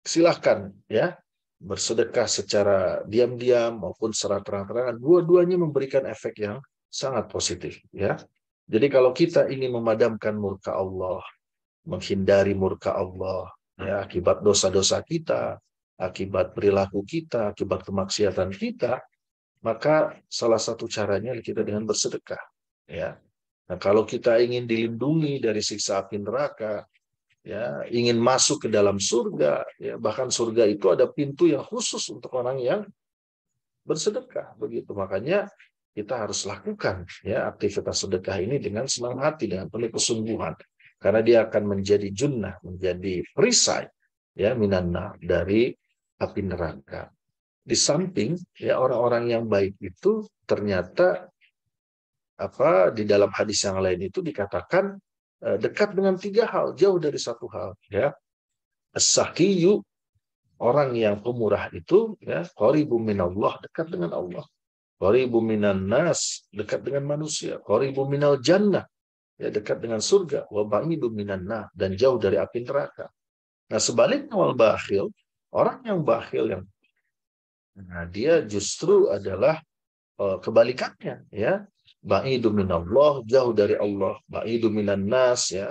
silahkan ya bersedekah secara diam-diam maupun secara terang-terangan. Dua-duanya memberikan efek yang sangat positif ya. Jadi kalau kita ingin memadamkan murka Allah, menghindari murka Allah ya akibat dosa-dosa kita, akibat perilaku kita, akibat kemaksiatan kita, maka salah satu caranya kita dengan bersedekah ya Nah, kalau kita ingin dilindungi dari siksa api neraka, ya, ingin masuk ke dalam surga, ya, bahkan surga itu ada pintu yang khusus untuk orang yang bersedekah. Begitu makanya kita harus lakukan ya aktivitas sedekah ini dengan senang hati dengan penuh kesungguhan karena dia akan menjadi junnah, menjadi perisai ya minanna dari api neraka. Di samping ya orang-orang yang baik itu ternyata apa di dalam hadis yang lain itu dikatakan eh, dekat dengan tiga hal, jauh dari satu hal. Ya, sakiyu orang yang pemurah itu ya qaribum minallah dekat dengan Allah qaribum minan nas dekat dengan manusia qaribum minal jannah ya dekat dengan surga wa ba'idum minan dan jauh dari api neraka nah sebaliknya wal bakhil orang yang bakhil yang nah dia justru adalah eh, kebalikannya ya ba'idu minallah, jauh dari Allah, ba'idu minan nas ya,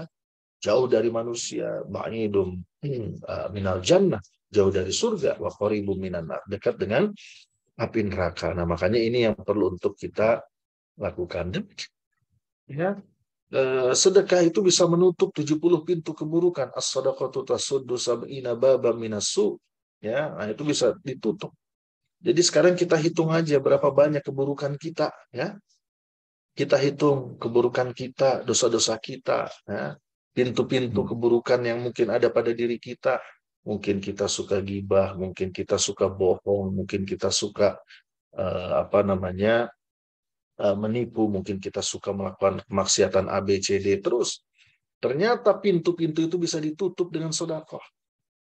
jauh dari manusia, ba'idu hmm, eh, minal jannah, jauh dari surga, wa qaribu minan nar, dekat dengan api neraka. Nah, makanya ini yang perlu untuk kita lakukan. Ya, eh, sedekah itu bisa menutup 70 pintu keburukan. As-sadaqatu tasuddu sab'ina baba minasu. Ya, nah itu bisa ditutup. Jadi sekarang kita hitung aja berapa banyak keburukan kita, ya kita hitung keburukan kita, dosa-dosa kita, ya. pintu-pintu hmm. keburukan yang mungkin ada pada diri kita. Mungkin kita suka gibah, mungkin kita suka bohong, mungkin kita suka uh, apa namanya uh, menipu, mungkin kita suka melakukan kemaksiatan A, B, C, D terus. Ternyata pintu-pintu itu bisa ditutup dengan sodakoh.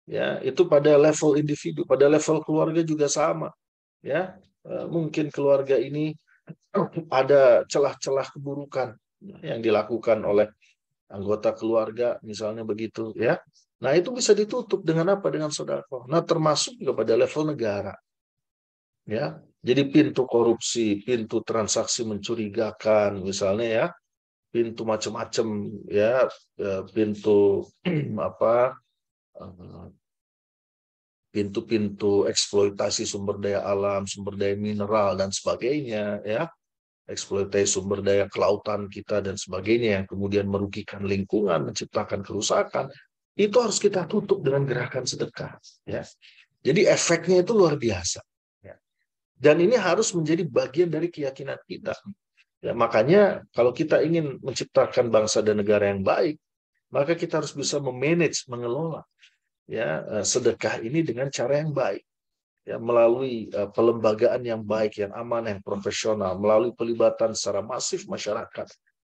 Ya, itu pada level individu, pada level keluarga juga sama. Ya, eh, mungkin keluarga ini ada celah-celah keburukan yang dilakukan oleh anggota keluarga misalnya begitu ya. Nah, itu bisa ditutup dengan apa? Dengan sodako Nah, termasuk juga pada level negara. Ya. Jadi pintu korupsi, pintu transaksi mencurigakan misalnya ya, pintu macam-macam ya, eh, pintu apa eh, pintu-pintu eksploitasi sumber daya alam, sumber daya mineral dan sebagainya ya. Eksploitasi sumber daya kelautan kita dan sebagainya yang kemudian merugikan lingkungan, menciptakan kerusakan, itu harus kita tutup dengan gerakan sedekah ya. Jadi efeknya itu luar biasa. Ya. Dan ini harus menjadi bagian dari keyakinan kita. Ya, makanya kalau kita ingin menciptakan bangsa dan negara yang baik, maka kita harus bisa memanage, mengelola ya eh, sedekah ini dengan cara yang baik ya melalui uh, pelembagaan yang baik yang aman yang profesional melalui pelibatan secara masif masyarakat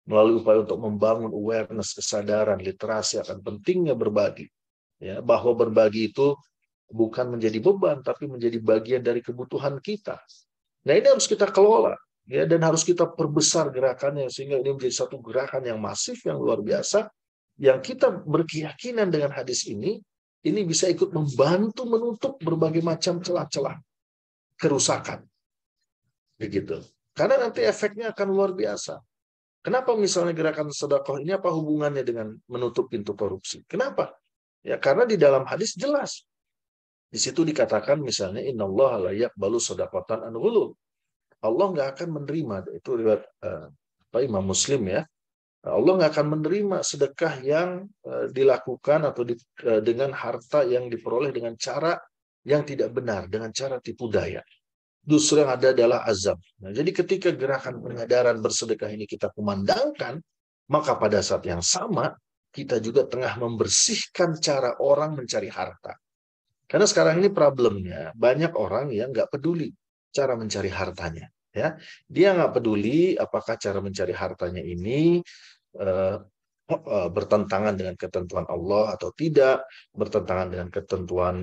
melalui upaya untuk membangun awareness kesadaran literasi akan pentingnya berbagi ya bahwa berbagi itu bukan menjadi beban tapi menjadi bagian dari kebutuhan kita nah ini harus kita kelola ya dan harus kita perbesar gerakannya sehingga ini menjadi satu gerakan yang masif yang luar biasa yang kita berkeyakinan dengan hadis ini ini bisa ikut membantu menutup berbagai macam celah-celah kerusakan. Begitu. Karena nanti efeknya akan luar biasa. Kenapa misalnya gerakan sedekah ini apa hubungannya dengan menutup pintu korupsi? Kenapa? Ya karena di dalam hadis jelas. Di situ dikatakan misalnya innallaha la yaqbalu sadaqatan an Allah nggak akan menerima itu riwayat uh, Imam Muslim ya Allah nggak akan menerima sedekah yang eh, dilakukan atau di, eh, dengan harta yang diperoleh dengan cara yang tidak benar, dengan cara tipu daya. Justru yang ada adalah azab. Nah, jadi ketika gerakan penyadaran bersedekah ini kita kumandangkan, maka pada saat yang sama kita juga tengah membersihkan cara orang mencari harta. Karena sekarang ini problemnya banyak orang yang nggak peduli cara mencari hartanya ya dia nggak peduli apakah cara mencari hartanya ini uh, uh, bertentangan dengan ketentuan Allah atau tidak, bertentangan dengan ketentuan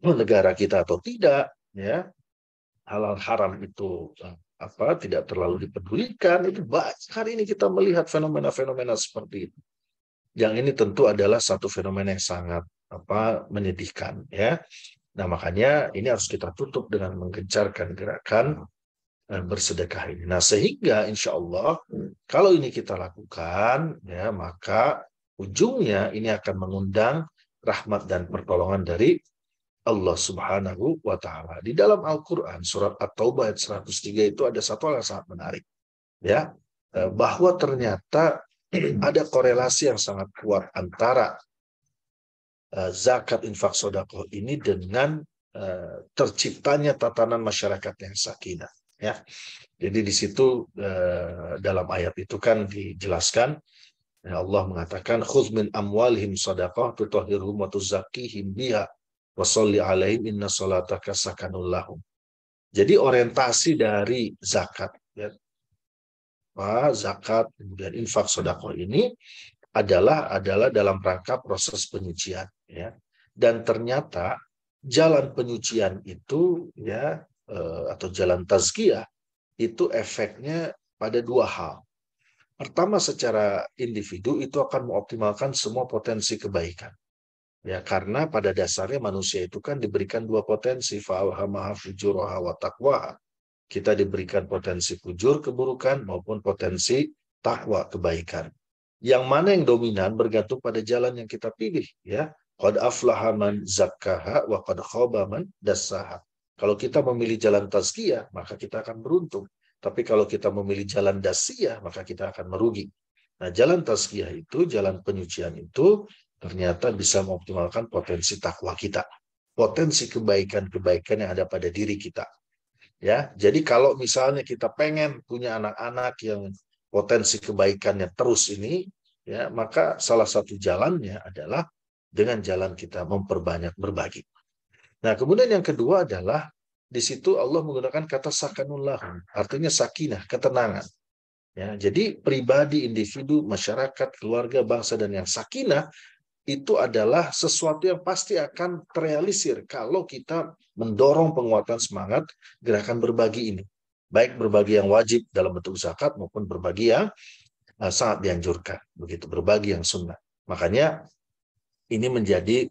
negara kita atau tidak, ya halal haram itu eh, apa tidak terlalu dipedulikan itu banyak hari ini kita melihat fenomena-fenomena seperti itu yang ini tentu adalah satu fenomena yang sangat apa menyedihkan ya nah makanya ini harus kita tutup dengan menggencarkan gerakan bersedekah ini. Nah sehingga insya Allah hmm. kalau ini kita lakukan ya maka ujungnya ini akan mengundang rahmat dan pertolongan dari Allah Subhanahu wa taala. Di dalam Al-Qur'an surat At-Taubah ayat 103 itu ada satu yang sangat menarik. Ya, eh, bahwa ternyata ada korelasi yang sangat kuat antara eh, zakat infak sodakoh ini dengan eh, terciptanya tatanan masyarakat yang sakinah ya. Jadi di situ eh, dalam ayat itu kan dijelaskan ya, Allah mengatakan khudz min amwalihim shadaqah tutahhiruhum wa tuzakkihim biha wa sholli alaihim inna salataka sakanul lahum. Jadi orientasi dari zakat ya. zakat kemudian infak sodako ini adalah adalah dalam rangka proses penyucian ya dan ternyata jalan penyucian itu ya Eh, atau jalan tazkiyah itu efeknya pada dua hal. Pertama secara individu itu akan mengoptimalkan semua potensi kebaikan. Ya, karena pada dasarnya manusia itu kan diberikan dua potensi, fa'alhamaha fujuraha wa Kita diberikan potensi fujur keburukan maupun potensi takwa kebaikan. Yang mana yang dominan bergantung pada jalan yang kita pilih, ya. Qad aflaha man zakkaha wa qad khaba man dassaha kalau kita memilih jalan tazkiyah, maka kita akan beruntung. Tapi kalau kita memilih jalan dasiyah, maka kita akan merugi. Nah, jalan tazkiyah itu, jalan penyucian itu ternyata bisa mengoptimalkan potensi takwa kita. Potensi kebaikan-kebaikan yang ada pada diri kita. Ya, jadi kalau misalnya kita pengen punya anak-anak yang potensi kebaikannya terus ini, ya, maka salah satu jalannya adalah dengan jalan kita memperbanyak berbagi. Nah, kemudian yang kedua adalah di situ Allah menggunakan kata sakanullah, artinya sakinah, ketenangan. Ya, jadi pribadi, individu, masyarakat, keluarga, bangsa dan yang sakinah itu adalah sesuatu yang pasti akan terrealisir kalau kita mendorong penguatan semangat gerakan berbagi ini. Baik berbagi yang wajib dalam bentuk zakat maupun berbagi yang eh, sangat dianjurkan, begitu berbagi yang sunnah. Makanya ini menjadi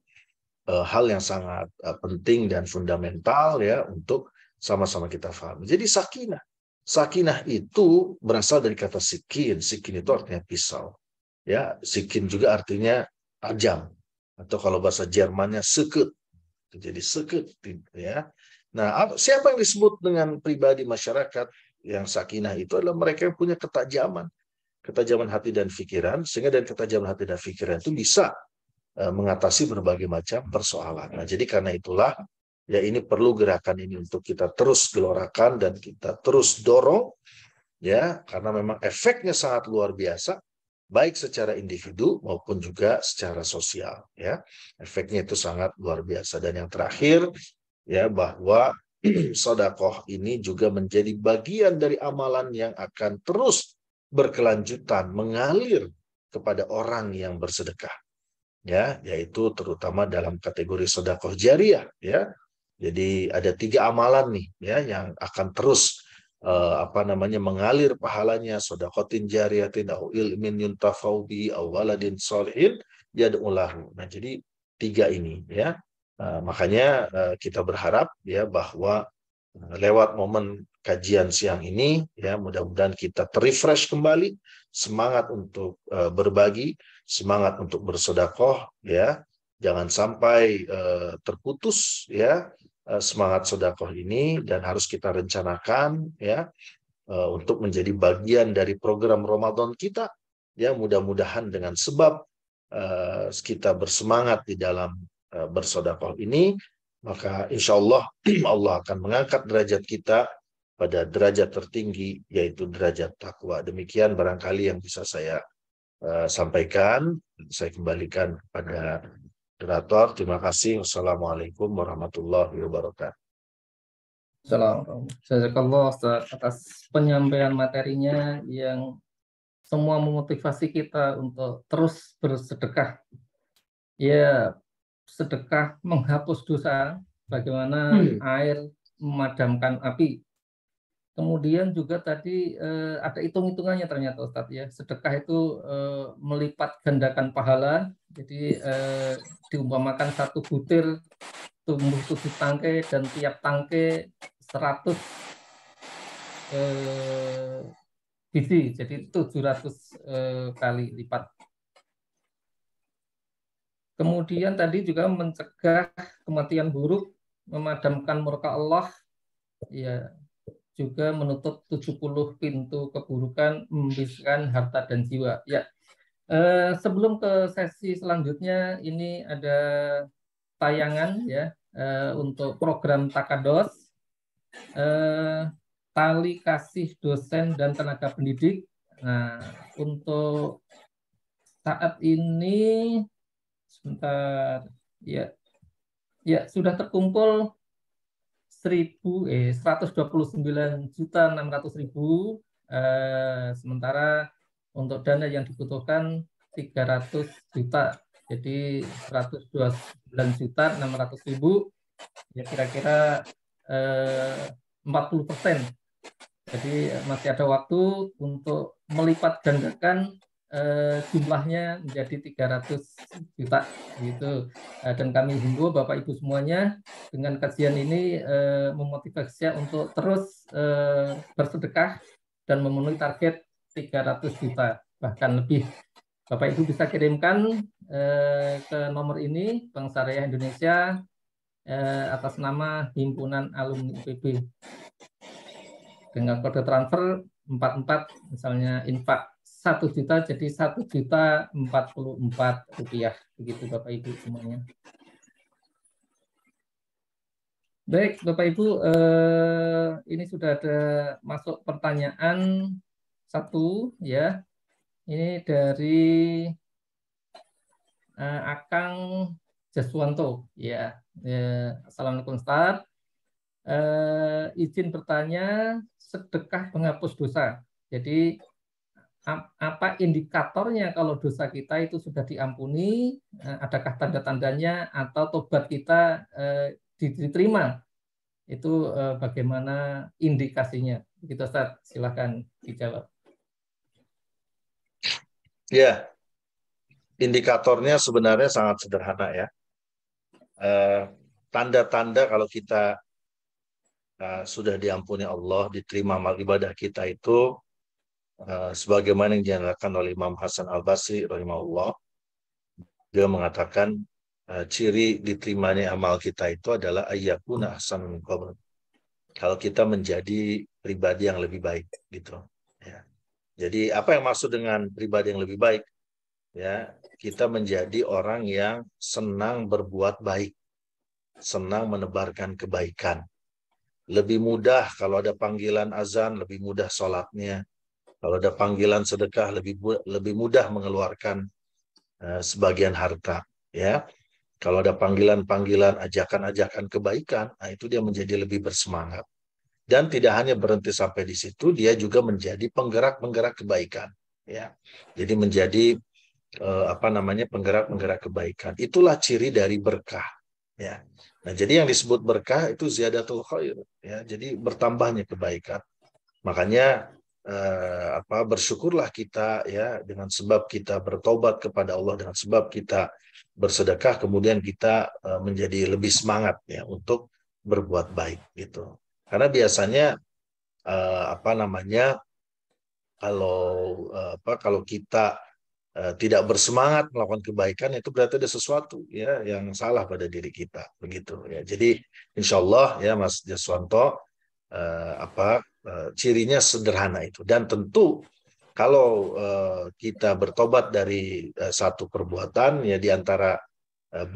Eh, hal yang sangat eh, penting dan fundamental ya untuk sama-sama kita pahami. Jadi sakinah. Sakinah itu berasal dari kata sikin. Sikin itu artinya pisau. Ya, sikin juga artinya tajam atau kalau bahasa Jermannya sekut. Jadi seket ya. Nah, siapa yang disebut dengan pribadi masyarakat yang sakinah itu adalah mereka yang punya ketajaman, ketajaman hati dan pikiran sehingga dari ketajaman hati dan pikiran itu bisa Eh, mengatasi berbagai macam persoalan. Nah, jadi karena itulah ya ini perlu gerakan ini untuk kita terus gelorakan dan kita terus dorong ya karena memang efeknya sangat luar biasa baik secara individu maupun juga secara sosial ya. Efeknya itu sangat luar biasa dan yang terakhir ya bahwa sodakoh ini juga menjadi bagian dari amalan yang akan terus berkelanjutan mengalir kepada orang yang bersedekah ya yaitu terutama dalam kategori sedekah jariah ya jadi ada tiga amalan nih ya yang akan terus eh, apa namanya mengalir pahalanya sodakotin jariatin au ilmin yuntafau bi awaladin solihin jadulahu nah jadi tiga ini ya eh, makanya eh, kita berharap ya bahwa eh, lewat momen kajian siang ini ya mudah-mudahan kita terrefresh kembali semangat untuk eh, berbagi semangat untuk bersodakoh ya jangan sampai uh, terputus ya uh, semangat sodakoh ini dan harus kita rencanakan ya uh, untuk menjadi bagian dari program Ramadan kita ya mudah-mudahan dengan sebab uh, kita bersemangat di dalam uh, bersodakoh ini maka insya Allah Allah akan mengangkat derajat kita pada derajat tertinggi yaitu derajat takwa demikian barangkali yang bisa saya Eh, sampaikan. Saya kembalikan kepada moderator. Terima kasih. Wassalamualaikum warahmatullahi wabarakatuh. Jazakallah atas penyampaian materinya yang semua memotivasi kita untuk terus bersedekah. Ya, sedekah menghapus dosa, bagaimana hmm. air memadamkan api. Kemudian juga tadi eh, ada hitung-hitungannya ternyata Ustadz ya. Sedekah itu eh, melipat gandakan pahala. Jadi eh, diumpamakan satu butir tumbuh tujuh tangke dan tiap tangke seratus eh, biji. Jadi 700 eh, kali lipat. Kemudian tadi juga mencegah kematian buruk, memadamkan murka Allah. Ya, juga menutup 70 pintu keburukan, membisikkan harta dan jiwa. Ya, eh, sebelum ke sesi selanjutnya ini ada tayangan ya eh, untuk program Takados. Eh, tali kasih dosen dan tenaga pendidik. Nah, untuk saat ini sebentar ya ya sudah terkumpul 1000 eh sembilan juta ratus ribu eh, sementara untuk dana yang dibutuhkan 300 juta jadi sembilan juta ratus ribu ya kira-kira eh, 40 persen jadi masih ada waktu untuk melipat gandakan Eh, jumlahnya menjadi 300 juta gitu. Eh, dan kami himbau Bapak Ibu semuanya dengan kajian ini eh, memotivasi untuk terus bersedekah dan memenuhi target 300 juta bahkan lebih. Bapak Ibu bisa kirimkan ke nomor ini Bank Syariah Indonesia atas nama Himpunan Alumni IPB dengan kode transfer 44 misalnya infak satu juta jadi satu juta empat puluh empat rupiah begitu bapak ibu semuanya baik bapak ibu eh, ini sudah ada masuk pertanyaan satu ya ini dari eh, Akang Jaswanto ya ya Assalamualaikum Ustaz izin bertanya sedekah penghapus dosa jadi apa indikatornya kalau dosa kita itu sudah diampuni, eh, adakah tanda-tandanya atau tobat kita eh, diterima? Itu eh, bagaimana indikasinya? kita gitu, Ustaz, silahkan dijawab. Ya, indikatornya sebenarnya sangat sederhana ya. Tanda-tanda kalau kita sudah diampuni Allah, diterima amal ibadah kita itu Eh, sebagaimana yang dinyatakan oleh Imam Hasan Al Basri rahimahullah dia mengatakan eh, ciri diterimanya amal kita itu adalah ayakuna Hasan qabl. Kalau kita menjadi pribadi yang lebih baik gitu ya. Jadi apa yang maksud dengan pribadi yang lebih baik? Ya, kita menjadi orang yang senang berbuat baik, senang menebarkan kebaikan. Lebih mudah kalau ada panggilan azan, lebih mudah sholatnya, kalau ada panggilan sedekah lebih lebih mudah mengeluarkan uh, sebagian harta, ya. Kalau ada panggilan-panggilan ajakan-ajakan kebaikan, nah itu dia menjadi lebih bersemangat. Dan tidak hanya berhenti sampai di situ, dia juga menjadi penggerak-penggerak kebaikan, ya. Jadi menjadi uh, apa namanya penggerak-penggerak kebaikan. Itulah ciri dari berkah, ya. Nah, jadi yang disebut berkah itu ziyadatul khair, ya. Jadi bertambahnya kebaikan. Makanya eh, apa bersyukurlah kita ya dengan sebab kita bertobat kepada Allah dengan sebab kita bersedekah kemudian kita eh, menjadi lebih semangat ya untuk berbuat baik gitu karena biasanya eh, apa namanya kalau eh, apa kalau kita eh, tidak bersemangat melakukan kebaikan itu berarti ada sesuatu ya yang salah pada diri kita begitu ya jadi insya Allah ya Mas Jaswanto Eh, apa eh, cirinya sederhana itu dan tentu kalau eh, kita bertobat dari satu perbuatan ya di diantara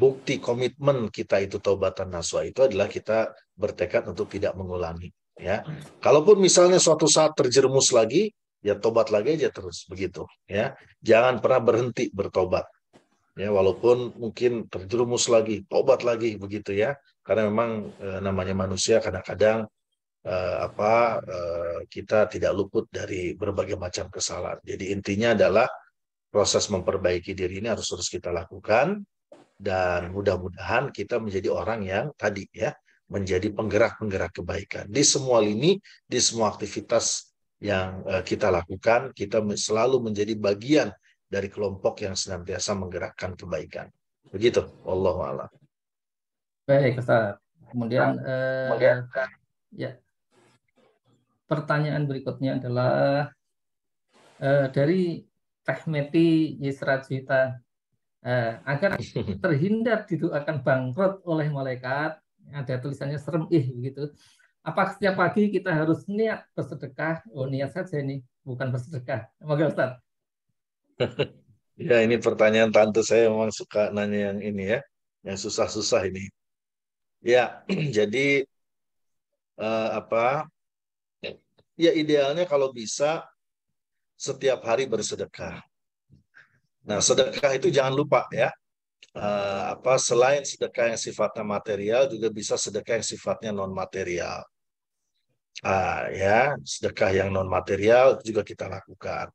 bukti komitmen kita itu taubatan naswa itu adalah kita bertekad untuk tidak mengulangi ya kalaupun misalnya suatu saat terjerumus lagi ya tobat lagi aja terus begitu ya jangan pernah berhenti bertobat ya walaupun mungkin terjerumus lagi tobat lagi begitu ya karena memang e, namanya manusia kadang-kadang eh, apa eh, kita tidak luput dari berbagai macam kesalahan. Jadi intinya adalah proses memperbaiki diri ini harus terus kita lakukan dan mudah-mudahan kita menjadi orang yang tadi ya menjadi penggerak-penggerak kebaikan di semua lini, di semua aktivitas yang eh, kita lakukan, kita selalu menjadi bagian dari kelompok yang senantiasa menggerakkan kebaikan. Begitu, Allah Baik, Ustaz. Kemudian, nah, eh, Kemudian. ya pertanyaan berikutnya adalah uh, dari Yisra Yisrat Uh, eh, agar terhindar akan bangkrut oleh malaikat, ada tulisannya serem ih begitu. Apa setiap pagi kita harus niat bersedekah? Oh niat saja ini, bukan bersedekah. Semoga Ustaz. ya ini pertanyaan tante saya memang suka nanya yang ini ya, yang susah-susah ini. Ya, jadi eh, apa ya idealnya kalau bisa setiap hari bersedekah. Nah, sedekah itu jangan lupa ya. Uh, apa selain sedekah yang sifatnya material juga bisa sedekah yang sifatnya non material. Uh, ah, ya, sedekah yang non material juga kita lakukan.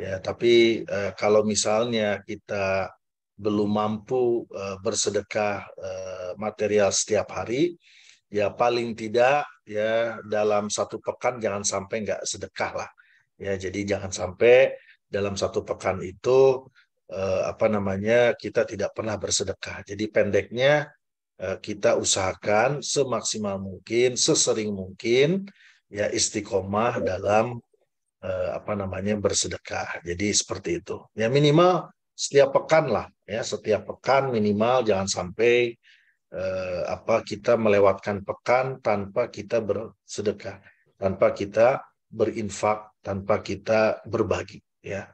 Ya, tapi uh, kalau misalnya kita belum mampu uh, bersedekah uh, material setiap hari, ya paling tidak ya dalam satu pekan jangan sampai nggak sedekah lah ya jadi jangan sampai dalam satu pekan itu eh, apa namanya kita tidak pernah bersedekah jadi pendeknya eh, kita usahakan semaksimal mungkin sesering mungkin ya istiqomah dalam eh, apa namanya bersedekah jadi seperti itu ya minimal setiap pekan lah ya setiap pekan minimal jangan sampai eh, apa kita melewatkan pekan tanpa kita bersedekah, tanpa kita berinfak, tanpa kita berbagi ya.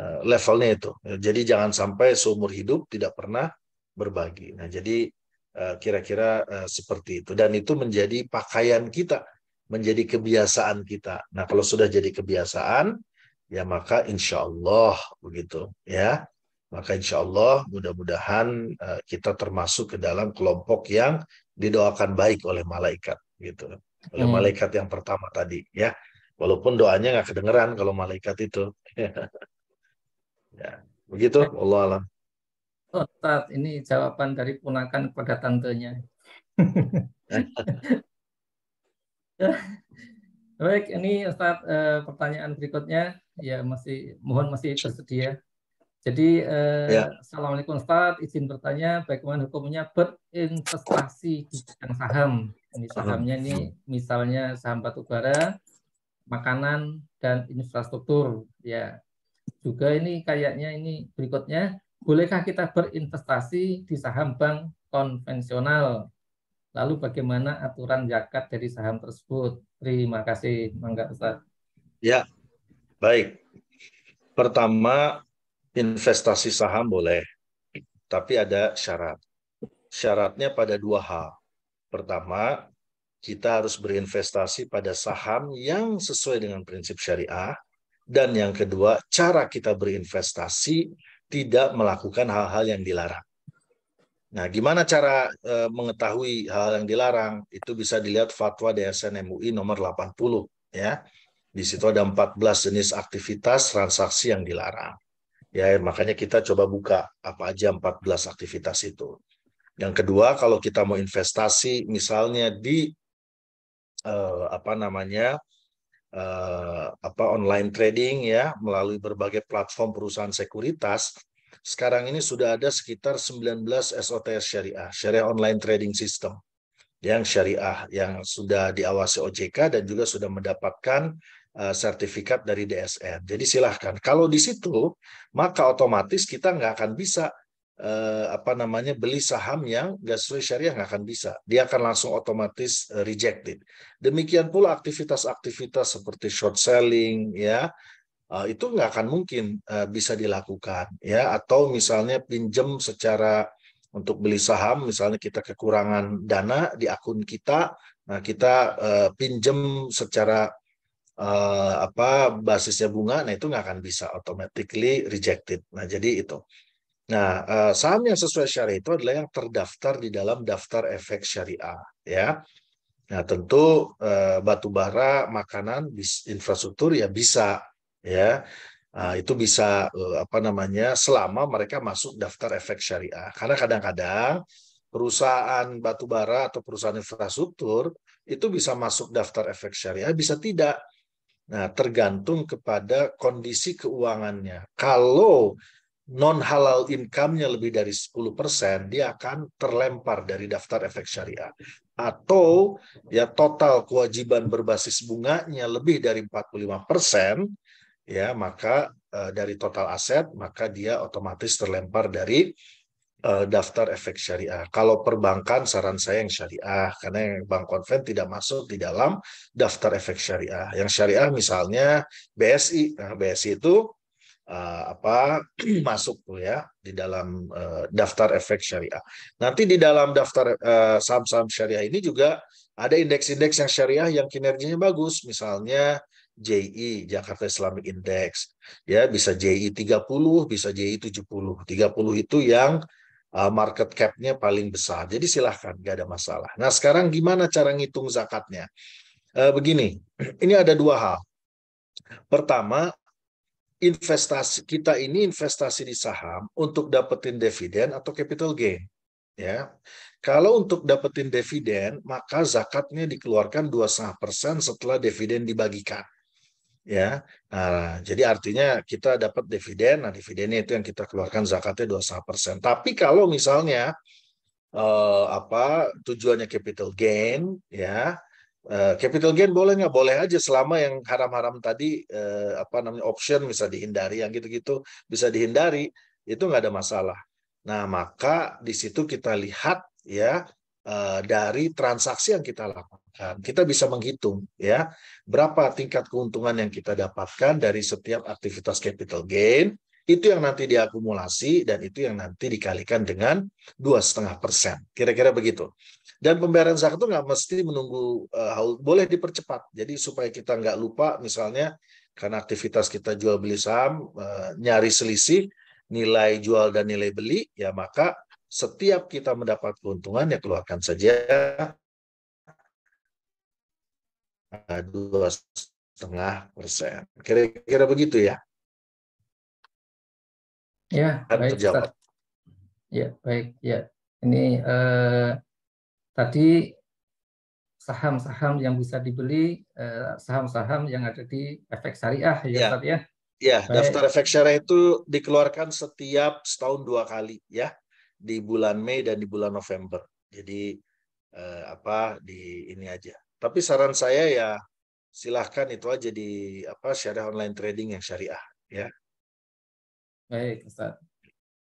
Eh, levelnya itu. Jadi jangan sampai seumur hidup tidak pernah berbagi. Nah, jadi eh, kira-kira eh, seperti itu dan itu menjadi pakaian kita, menjadi kebiasaan kita. Nah, kalau sudah jadi kebiasaan ya maka insya Allah begitu ya maka insya Allah mudah-mudahan eh, kita termasuk ke dalam kelompok yang didoakan baik oleh malaikat gitu. Oleh hmm. malaikat yang pertama tadi ya. Walaupun doanya nggak kedengeran kalau malaikat itu. ya, begitu Allah alam. Oh, Tat, ini jawaban dari Punakan kepada tantenya. Baik, ini Ustaz, eh, pertanyaan berikutnya ya masih mohon masih tersedia. Jadi eh, ya. Assalamualaikum Ustaz, izin bertanya bagaimana hukumnya berinvestasi di bidang saham. Ini sahamnya ini misalnya saham batu bara, makanan dan infrastruktur ya. Juga ini kayaknya ini berikutnya, bolehkah kita berinvestasi di saham bank konvensional? Lalu bagaimana aturan zakat dari saham tersebut? Terima kasih, Mangga Ustaz. Ya. Baik. Pertama, investasi saham boleh, tapi ada syarat. Syaratnya pada dua hal. Pertama, kita harus berinvestasi pada saham yang sesuai dengan prinsip syariah. Dan yang kedua, cara kita berinvestasi tidak melakukan hal-hal yang dilarang. Nah, gimana cara e, mengetahui hal yang dilarang? Itu bisa dilihat fatwa DSN MUI nomor 80 ya. Di situ ada 14 jenis aktivitas transaksi yang dilarang. Ya, makanya kita coba buka apa aja 14 aktivitas itu. Yang kedua, kalau kita mau investasi misalnya di eh, apa namanya? eh, apa online trading ya melalui berbagai platform perusahaan sekuritas, sekarang ini sudah ada sekitar 19 SOTS syariah, syariah online trading system yang syariah yang sudah diawasi OJK dan juga sudah mendapatkan Eh, sertifikat dari DSN. Jadi silahkan. Kalau di situ, maka otomatis kita nggak akan bisa eh, apa namanya beli saham yang gas sesuai syariah nggak akan bisa. Dia akan langsung otomatis eh, rejected. Demikian pula aktivitas-aktivitas seperti short selling, ya itu nggak akan mungkin bisa dilakukan, ya. Atau misalnya pinjam secara untuk beli saham, misalnya kita kekurangan dana di akun kita, nah kita eh, pinjam secara uh, apa basisnya bunga, nah itu nggak akan bisa automatically rejected. Nah jadi itu. Nah uh, saham yang sesuai syariah itu adalah yang terdaftar di dalam daftar efek syariah, ya. Nah tentu uh, batu bara, makanan, bis, infrastruktur ya bisa, ya. Nah, itu bisa apa namanya selama mereka masuk daftar efek syariah. Karena kadang-kadang perusahaan batubara atau perusahaan infrastruktur itu bisa masuk daftar efek syariah, bisa tidak. Nah, tergantung kepada kondisi keuangannya. Kalau non halal income-nya lebih dari 10%, dia akan terlempar dari daftar efek syariah. Atau ya total kewajiban berbasis bunganya lebih dari 45%, ya maka eh, dari total aset, maka dia otomatis terlempar dari uh, daftar efek syariah. Kalau perbankan saran saya yang syariah karena yang bank konven tidak masuk di dalam daftar efek syariah. Yang syariah misalnya BSI. Nah, BSI itu uh, apa masuk tuh ya di dalam uh, daftar efek syariah. Nanti di dalam daftar saham-saham uh, syariah ini juga ada indeks-indeks yang syariah yang kinerjanya bagus, misalnya JI Jakarta Islamic Index. Ya, bisa JI 30, bisa JI 70. 30 itu yang Uh, market cap-nya paling besar. Jadi silahkan, nggak ada masalah. Nah sekarang gimana cara ngitung zakatnya? Uh, begini, ini ada dua hal. Pertama, investasi kita ini investasi di saham untuk dapetin dividen atau capital gain. Ya, kalau untuk dapetin dividen, maka zakatnya dikeluarkan dua persen setelah dividen dibagikan ya. Nah, jadi artinya kita dapat dividen, nah dividennya itu yang kita keluarkan zakatnya dua persen. Tapi kalau misalnya eh, apa tujuannya capital gain ya, eh, capital gain boleh nggak? Boleh aja selama yang haram-haram tadi eh, apa namanya option bisa dihindari, yang gitu-gitu bisa dihindari, itu nggak ada masalah. Nah, maka di situ kita lihat ya eh, dari transaksi yang kita lakukan Nah, kita bisa menghitung ya berapa tingkat keuntungan yang kita dapatkan dari setiap aktivitas capital gain itu yang nanti diakumulasi dan itu yang nanti dikalikan dengan dua setengah persen kira-kira begitu dan pembayaran zakat itu nggak mesti menunggu uh, boleh dipercepat jadi supaya kita nggak lupa misalnya karena aktivitas kita jual beli saham uh, nyari selisih nilai jual dan nilai beli ya maka setiap kita mendapat keuntungan ya keluarkan saja Eh, dua setengah persen. Kira-kira begitu ya? Ya, kan baik. Terjawab. Ya, baik. Ya, ini eh, tadi saham-saham yang bisa dibeli eh, saham-saham eh, yang ada di efek syariah ya, ya. ya. Ya, baik. daftar efek syariah itu dikeluarkan setiap setahun dua kali ya di bulan Mei dan di bulan November. Jadi eh, apa di ini aja tapi saran saya ya silahkan itu aja di apa syariah online trading yang syariah ya. Baik, Ustaz.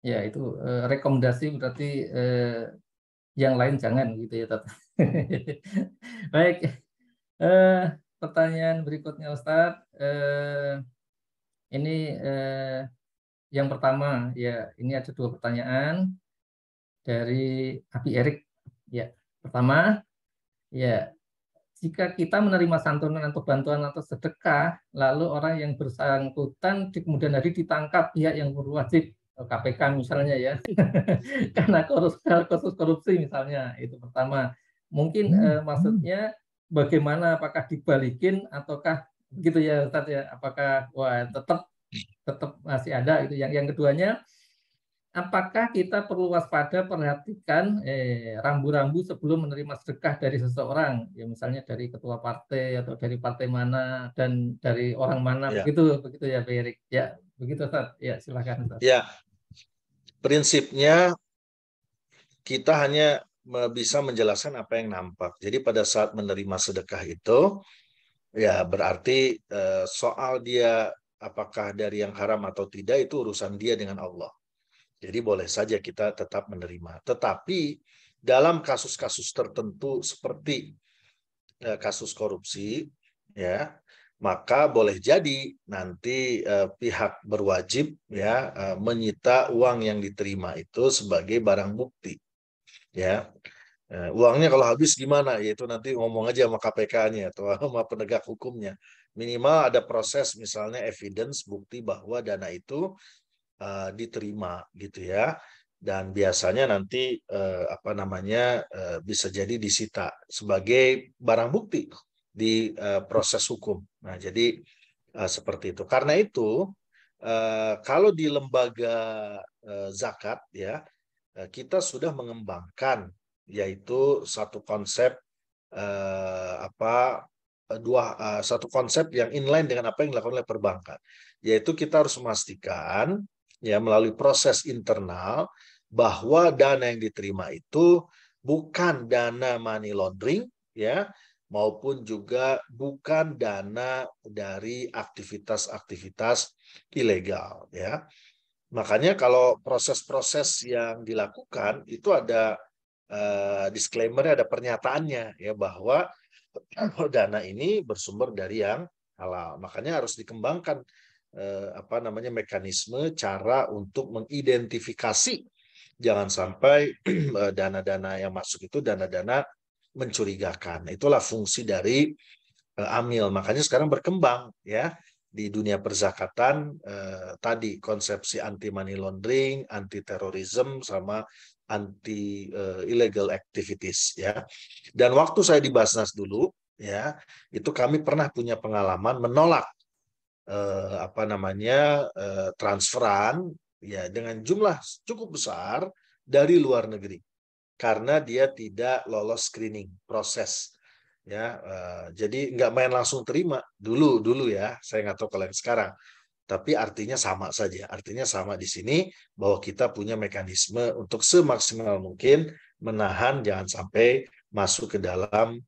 Ya, itu eh, rekomendasi berarti eh, yang lain jangan gitu ya, Tat. Baik. Eh, pertanyaan berikutnya Ustaz. Eh, ini eh, yang pertama ya, ini ada dua pertanyaan dari Abi Erik. Ya, pertama ya jika kita menerima santunan atau bantuan atau sedekah, lalu orang yang bersangkutan di kemudian hari ditangkap pihak yang berwajib KPK eh, misalnya ya, karena korupsi, kasus korupsi misalnya itu pertama. Mungkin hmm. eh, hmm. maksudnya bagaimana apakah dibalikin ataukah begitu ya Ustaz ya, apakah wah tetap tetap masih ada itu. Yang yang keduanya apakah kita perlu waspada perhatikan eh, rambu-rambu sebelum menerima sedekah dari seseorang ya misalnya dari ketua partai atau dari partai mana dan dari orang mana ya. begitu begitu ya Berik ya begitu Ustaz ya silakan Ustaz. ya prinsipnya kita hanya bisa menjelaskan apa yang nampak jadi pada saat menerima sedekah itu ya berarti eh, soal dia apakah dari yang haram atau tidak itu urusan dia dengan Allah jadi boleh saja kita tetap menerima. Tetapi dalam kasus-kasus tertentu seperti eh, kasus korupsi ya maka boleh jadi nanti eh, pihak berwajib ya eh, menyita uang yang diterima itu sebagai barang bukti ya eh, uangnya kalau habis gimana yaitu nanti ngomong aja sama KPK-nya atau sama penegak hukumnya minimal ada proses misalnya evidence bukti bahwa dana itu Eh, diterima gitu ya dan biasanya nanti eh, apa namanya eh, bisa jadi disita sebagai barang bukti di eh, proses hukum. Nah, jadi eh, seperti itu. Karena itu eh, kalau di lembaga eh, zakat ya eh, kita sudah mengembangkan yaitu satu konsep eh, apa dua eh, satu konsep yang inline dengan apa yang dilakukan oleh perbankan, yaitu kita harus memastikan ya melalui proses internal bahwa dana yang diterima itu bukan dana money laundering ya maupun juga bukan dana dari aktivitas-aktivitas ilegal ya. Makanya kalau proses-proses yang dilakukan itu ada eh, disclaimer ada pernyataannya ya bahwa dana ini bersumber dari yang halal. Makanya harus dikembangkan Eh, apa namanya mekanisme cara untuk mengidentifikasi jangan sampai eh, dana-dana yang masuk itu dana-dana mencurigakan. Itulah fungsi dari eh, amil. Makanya sekarang berkembang ya di dunia perzakatan eh, tadi konsepsi anti money laundering, anti terorisme sama anti eh, illegal activities ya. Dan waktu saya di Basnas dulu ya, itu kami pernah punya pengalaman menolak eh, apa namanya eh, transferan ya dengan jumlah cukup besar dari luar negeri karena dia tidak lolos screening proses ya eh, jadi nggak main langsung terima dulu dulu ya saya nggak tahu kalau sekarang tapi artinya sama saja artinya sama di sini bahwa kita punya mekanisme untuk semaksimal mungkin menahan jangan sampai masuk ke dalam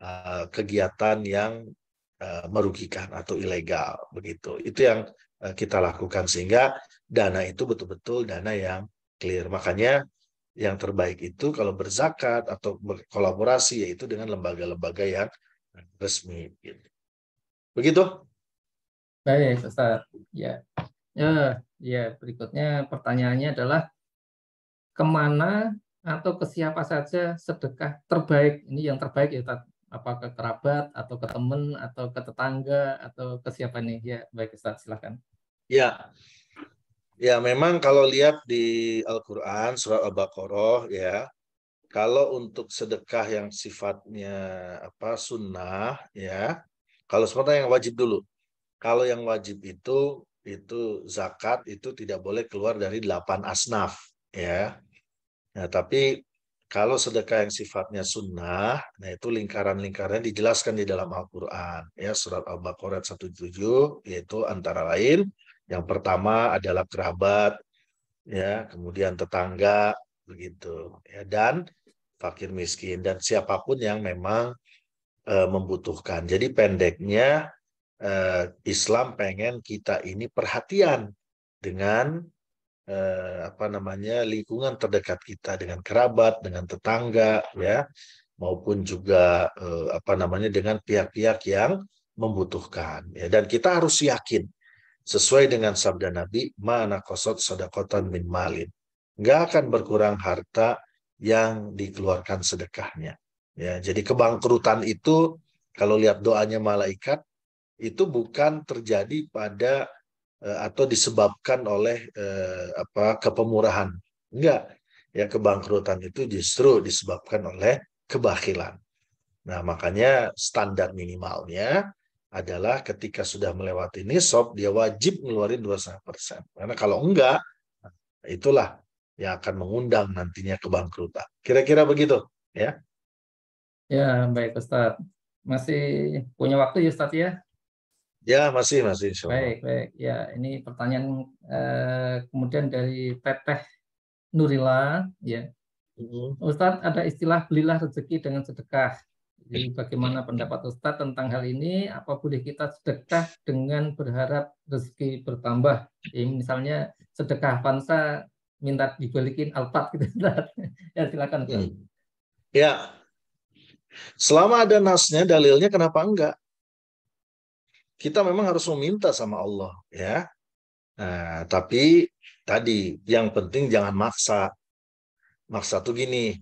eh, kegiatan yang Eh, merugikan atau ilegal begitu. Itu yang eh, kita lakukan sehingga dana itu betul-betul dana yang clear. Makanya yang terbaik itu kalau berzakat atau berkolaborasi yaitu dengan lembaga-lembaga yang resmi. Gitu. Begitu? Baik, Ustaz. Ya. Ya, ya, berikutnya pertanyaannya adalah kemana atau ke siapa saja sedekah terbaik ini yang terbaik ya Ustaz apa ke kerabat atau ke teman atau ke tetangga atau ke siapa nih ya baik Ustaz silahkan ya ya memang kalau lihat di Al-Quran surat Al-Baqarah ya kalau untuk sedekah yang sifatnya apa sunnah ya kalau sementara yang wajib dulu kalau yang wajib itu itu zakat itu tidak boleh keluar dari delapan asnaf ya nah tapi kalau sedekah yang sifatnya sunnah, nah itu lingkaran lingkarannya dijelaskan di dalam Al-Quran. Ya, surat Al-Baqarah 17, yaitu antara lain, yang pertama adalah kerabat, ya, kemudian tetangga, begitu. Ya, dan fakir miskin, dan siapapun yang memang e, membutuhkan. Jadi pendeknya, e, Islam pengen kita ini perhatian dengan eh, apa namanya lingkungan terdekat kita dengan kerabat, dengan tetangga, ya maupun juga eh, apa namanya dengan pihak-pihak yang membutuhkan. Ya, dan kita harus yakin sesuai dengan sabda Nabi, mana kosot sodakotan min malin, nggak akan berkurang harta yang dikeluarkan sedekahnya. Ya, jadi kebangkrutan itu kalau lihat doanya malaikat itu bukan terjadi pada Eh, atau disebabkan oleh eh, apa kepemurahan. Enggak. Ya kebangkrutan itu justru disebabkan oleh kebakilan. Nah, makanya standar minimalnya adalah ketika sudah melewati nisab dia wajib ngeluarin dua persen Karena kalau enggak itulah yang akan mengundang nantinya kebangkrutan. Kira-kira begitu, ya. Ya, baik Ustaz. Masih punya waktu ya Ustaz ya? Ya, masih, masih. Insya Allah. Baik, baik. Ya, ini pertanyaan eh, kemudian dari Teteh Nurila. Ya. Uh mm-hmm. -huh. Ustadz, ada istilah belilah rezeki dengan sedekah. Jadi eh. bagaimana pendapat Ustadz tentang hal ini? Apa boleh kita sedekah dengan berharap rezeki bertambah? Ya, misalnya sedekah pansa minta dibalikin alpat gitu. ya silakan. Ustaz. Hmm. Ya, selama ada nasnya dalilnya kenapa enggak? kita memang harus meminta sama Allah ya. Nah, tapi tadi yang penting jangan maksa. Maksa tuh gini,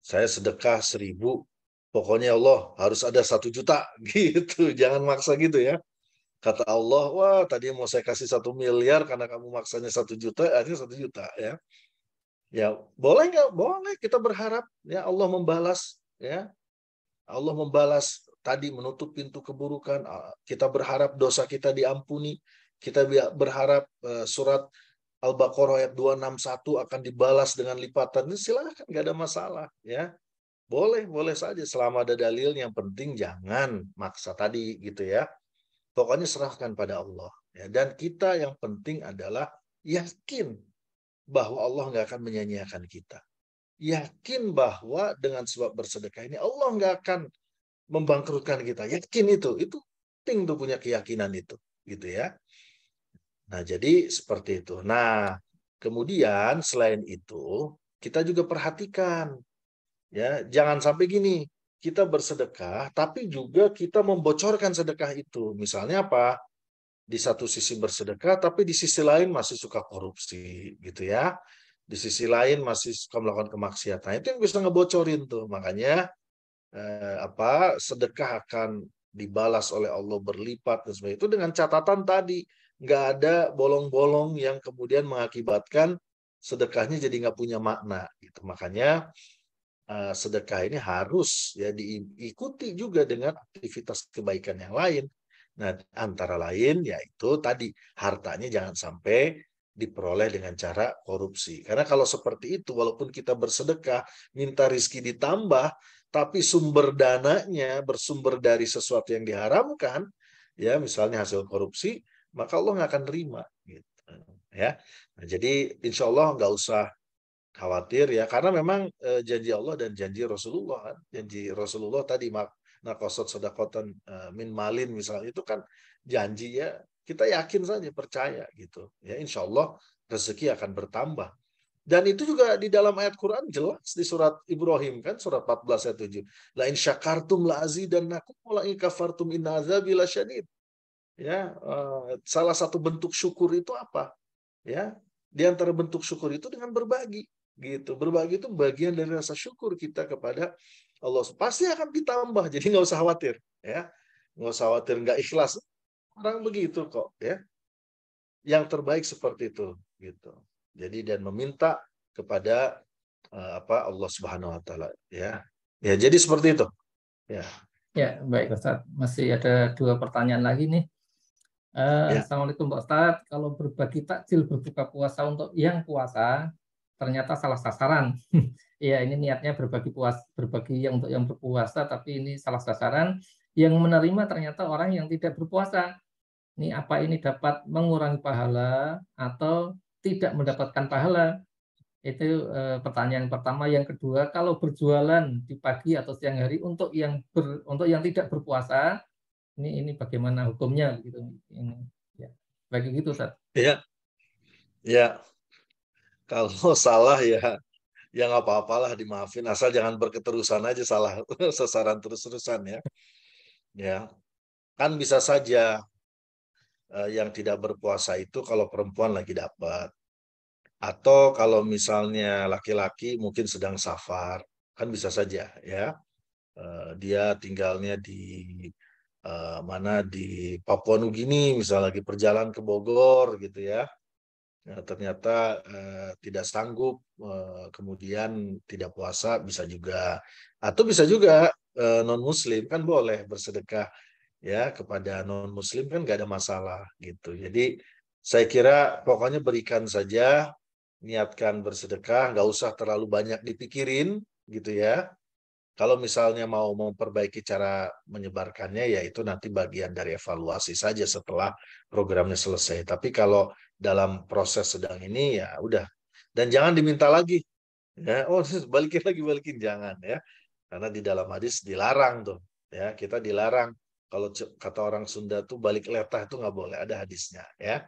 saya sedekah seribu, pokoknya ya Allah harus ada satu juta gitu. Jangan maksa gitu ya. Kata Allah, wah tadi mau saya kasih satu miliar karena kamu maksanya satu juta, akhirnya satu juta ya. Ya boleh nggak? Boleh kita berharap ya Allah membalas ya Allah membalas tadi menutup pintu keburukan, ah, kita berharap dosa kita diampuni, kita berharap eh, surat Al-Baqarah ayat 261 akan dibalas dengan lipatan. Ini silahkan, nggak ada masalah. ya Boleh, boleh saja selama ada dalil. Yang penting jangan maksa tadi gitu ya. Pokoknya serahkan pada Allah. Ya. dan kita yang penting adalah yakin bahwa Allah nggak akan menyanyiakan kita. Yakin bahwa dengan sebab bersedekah ini Allah nggak akan membangkrutkan kita. Yakin itu, itu penting tuh punya keyakinan itu, gitu ya. Nah, jadi seperti itu. Nah, kemudian selain itu, kita juga perhatikan ya, jangan sampai gini, kita bersedekah tapi juga kita membocorkan sedekah itu. Misalnya apa? Di satu sisi bersedekah tapi di sisi lain masih suka korupsi, gitu ya. Di sisi lain masih suka melakukan kemaksiatan. Itu yang bisa ngebocorin tuh. Makanya eh, apa sedekah akan dibalas oleh Allah berlipat dan sebagainya itu dengan catatan tadi nggak ada bolong-bolong yang kemudian mengakibatkan sedekahnya jadi nggak punya makna gitu makanya eh, sedekah ini harus ya diikuti juga dengan aktivitas kebaikan yang lain nah antara lain yaitu tadi hartanya jangan sampai diperoleh dengan cara korupsi. Karena kalau seperti itu, walaupun kita bersedekah, minta rizki ditambah, tapi sumber dananya bersumber dari sesuatu yang diharamkan, ya misalnya hasil korupsi, maka Allah nggak akan terima. Gitu. Ya, nah, jadi insya Allah nggak usah khawatir ya, karena memang eh, janji Allah dan janji Rasulullah, kan? janji Rasulullah tadi mak nakosot sodakotan eh, min malin misalnya itu kan janji ya kita yakin saja percaya gitu ya insya Allah rezeki akan bertambah dan itu juga di dalam ayat Quran jelas di surat Ibrahim kan surat 14 ayat 7. La in syakartum la azidannakum wa la in kafartum inna azabi lasyadid. Ya, eh, salah satu bentuk syukur itu apa? Ya, di antara bentuk syukur itu dengan berbagi gitu. Berbagi itu bagian dari rasa syukur kita kepada Allah. Pasti akan ditambah. Jadi nggak usah khawatir, ya. Nggak usah khawatir nggak ikhlas. Orang begitu kok, ya. Yang terbaik seperti itu, gitu. Jadi dan meminta kepada uh, apa Allah Subhanahu wa taala ya. Ya, jadi seperti itu. Ya. Ya, baik Ustaz. Masih ada dua pertanyaan lagi nih. Uh, ya. Assalamualaikum Pak Ustaz. Kalau berbagi takjil berbuka puasa untuk yang puasa ternyata salah sasaran. ya, ini niatnya berbagi puas berbagi yang untuk yang berpuasa tapi ini salah sasaran. Yang menerima ternyata orang yang tidak berpuasa. Ini apa ini dapat mengurangi pahala atau tidak mendapatkan pahala? Itu eh, pertanyaan pertama. Yang kedua, kalau berjualan di pagi atau siang hari untuk yang ber, untuk yang tidak berpuasa, ini ini bagaimana hukumnya gitu ini ya bagi gitu Ustaz. ya ya kalau salah ya ya nggak apa-apalah dimaafin asal jangan berketerusan aja salah sasaran terus-terusan ya ya kan bisa saja Eh, yang tidak berpuasa itu kalau perempuan lagi dapat. Atau kalau misalnya laki-laki mungkin sedang safar, kan bisa saja ya. Eh, dia tinggalnya di eh, mana di Papua Nugini misalnya lagi perjalanan ke Bogor gitu ya. Nah, ternyata tidak sanggup kemudian tidak puasa bisa juga atau bisa juga non muslim kan boleh bersedekah ya kepada non muslim kan nggak ada masalah gitu jadi saya kira pokoknya berikan saja niatkan bersedekah nggak usah terlalu banyak dipikirin gitu ya kalau misalnya mau memperbaiki cara menyebarkannya ya itu nanti bagian dari evaluasi saja setelah programnya selesai tapi kalau dalam proses sedang ini ya udah dan jangan diminta lagi ya oh balikin lagi balikin jangan ya karena di dalam hadis dilarang tuh ya kita dilarang kalau kata orang Sunda tuh balik letah itu nggak boleh ada hadisnya ya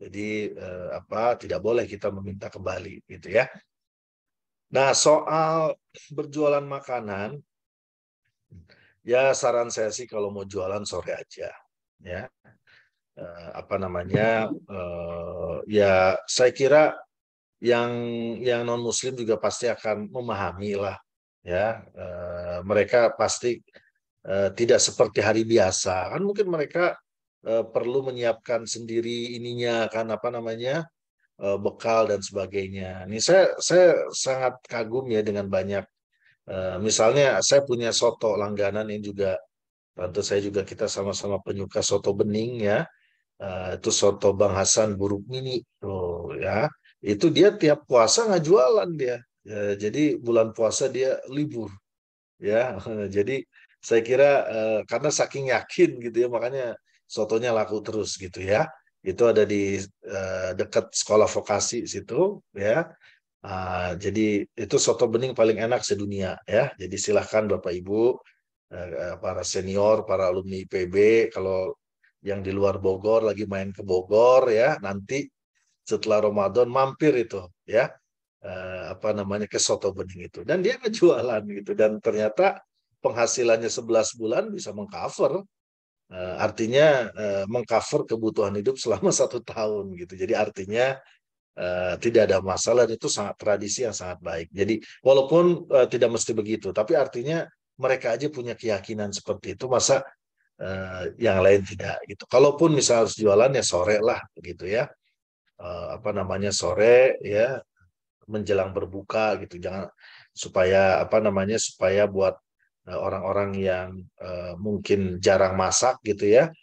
jadi eh, apa tidak boleh kita meminta kembali gitu ya nah soal berjualan makanan ya saran saya sih kalau mau jualan sore aja ya eh, apa namanya eh, ya saya kira yang yang non muslim juga pasti akan memahami lah ya eh, mereka pasti Eh, tidak seperti hari biasa kan mungkin mereka eh, perlu menyiapkan sendiri ininya kan apa namanya eh, bekal dan sebagainya. Ini saya saya sangat kagum ya dengan banyak misalnya saya punya soto langganan yang juga tentu saya juga kita sama-sama penyuka soto bening ya. itu soto Bang Hasan Buruk Mini tuh ya. Itu dia tiap puasa nggak jualan dia. jadi bulan puasa dia libur. Ya. jadi saya kira uh, karena saking yakin gitu ya makanya sotonya laku terus gitu ya itu ada di uh, dekat sekolah vokasi situ ya uh, jadi itu soto bening paling enak sedunia ya jadi silahkan bapak ibu uh, para senior para alumni IPB kalau yang di luar Bogor lagi main ke Bogor ya nanti setelah Ramadan mampir itu ya apa namanya ke soto bening itu dan dia ngejualan gitu dan ternyata penghasilannya 11 bulan bisa mengcover uh, artinya uh, mengcover kebutuhan hidup selama satu tahun gitu jadi artinya eh, tidak ada masalah itu sangat tradisi yang sangat baik. Jadi walaupun tidak mesti begitu, tapi artinya mereka aja punya keyakinan seperti itu, masa yang lain tidak gitu. Kalaupun misalnya harus jualan ya sore lah gitu ya. apa namanya sore ya menjelang berbuka gitu. Jangan supaya apa namanya supaya buat Eh, orang-orang yang eh, mungkin jarang masak gitu ya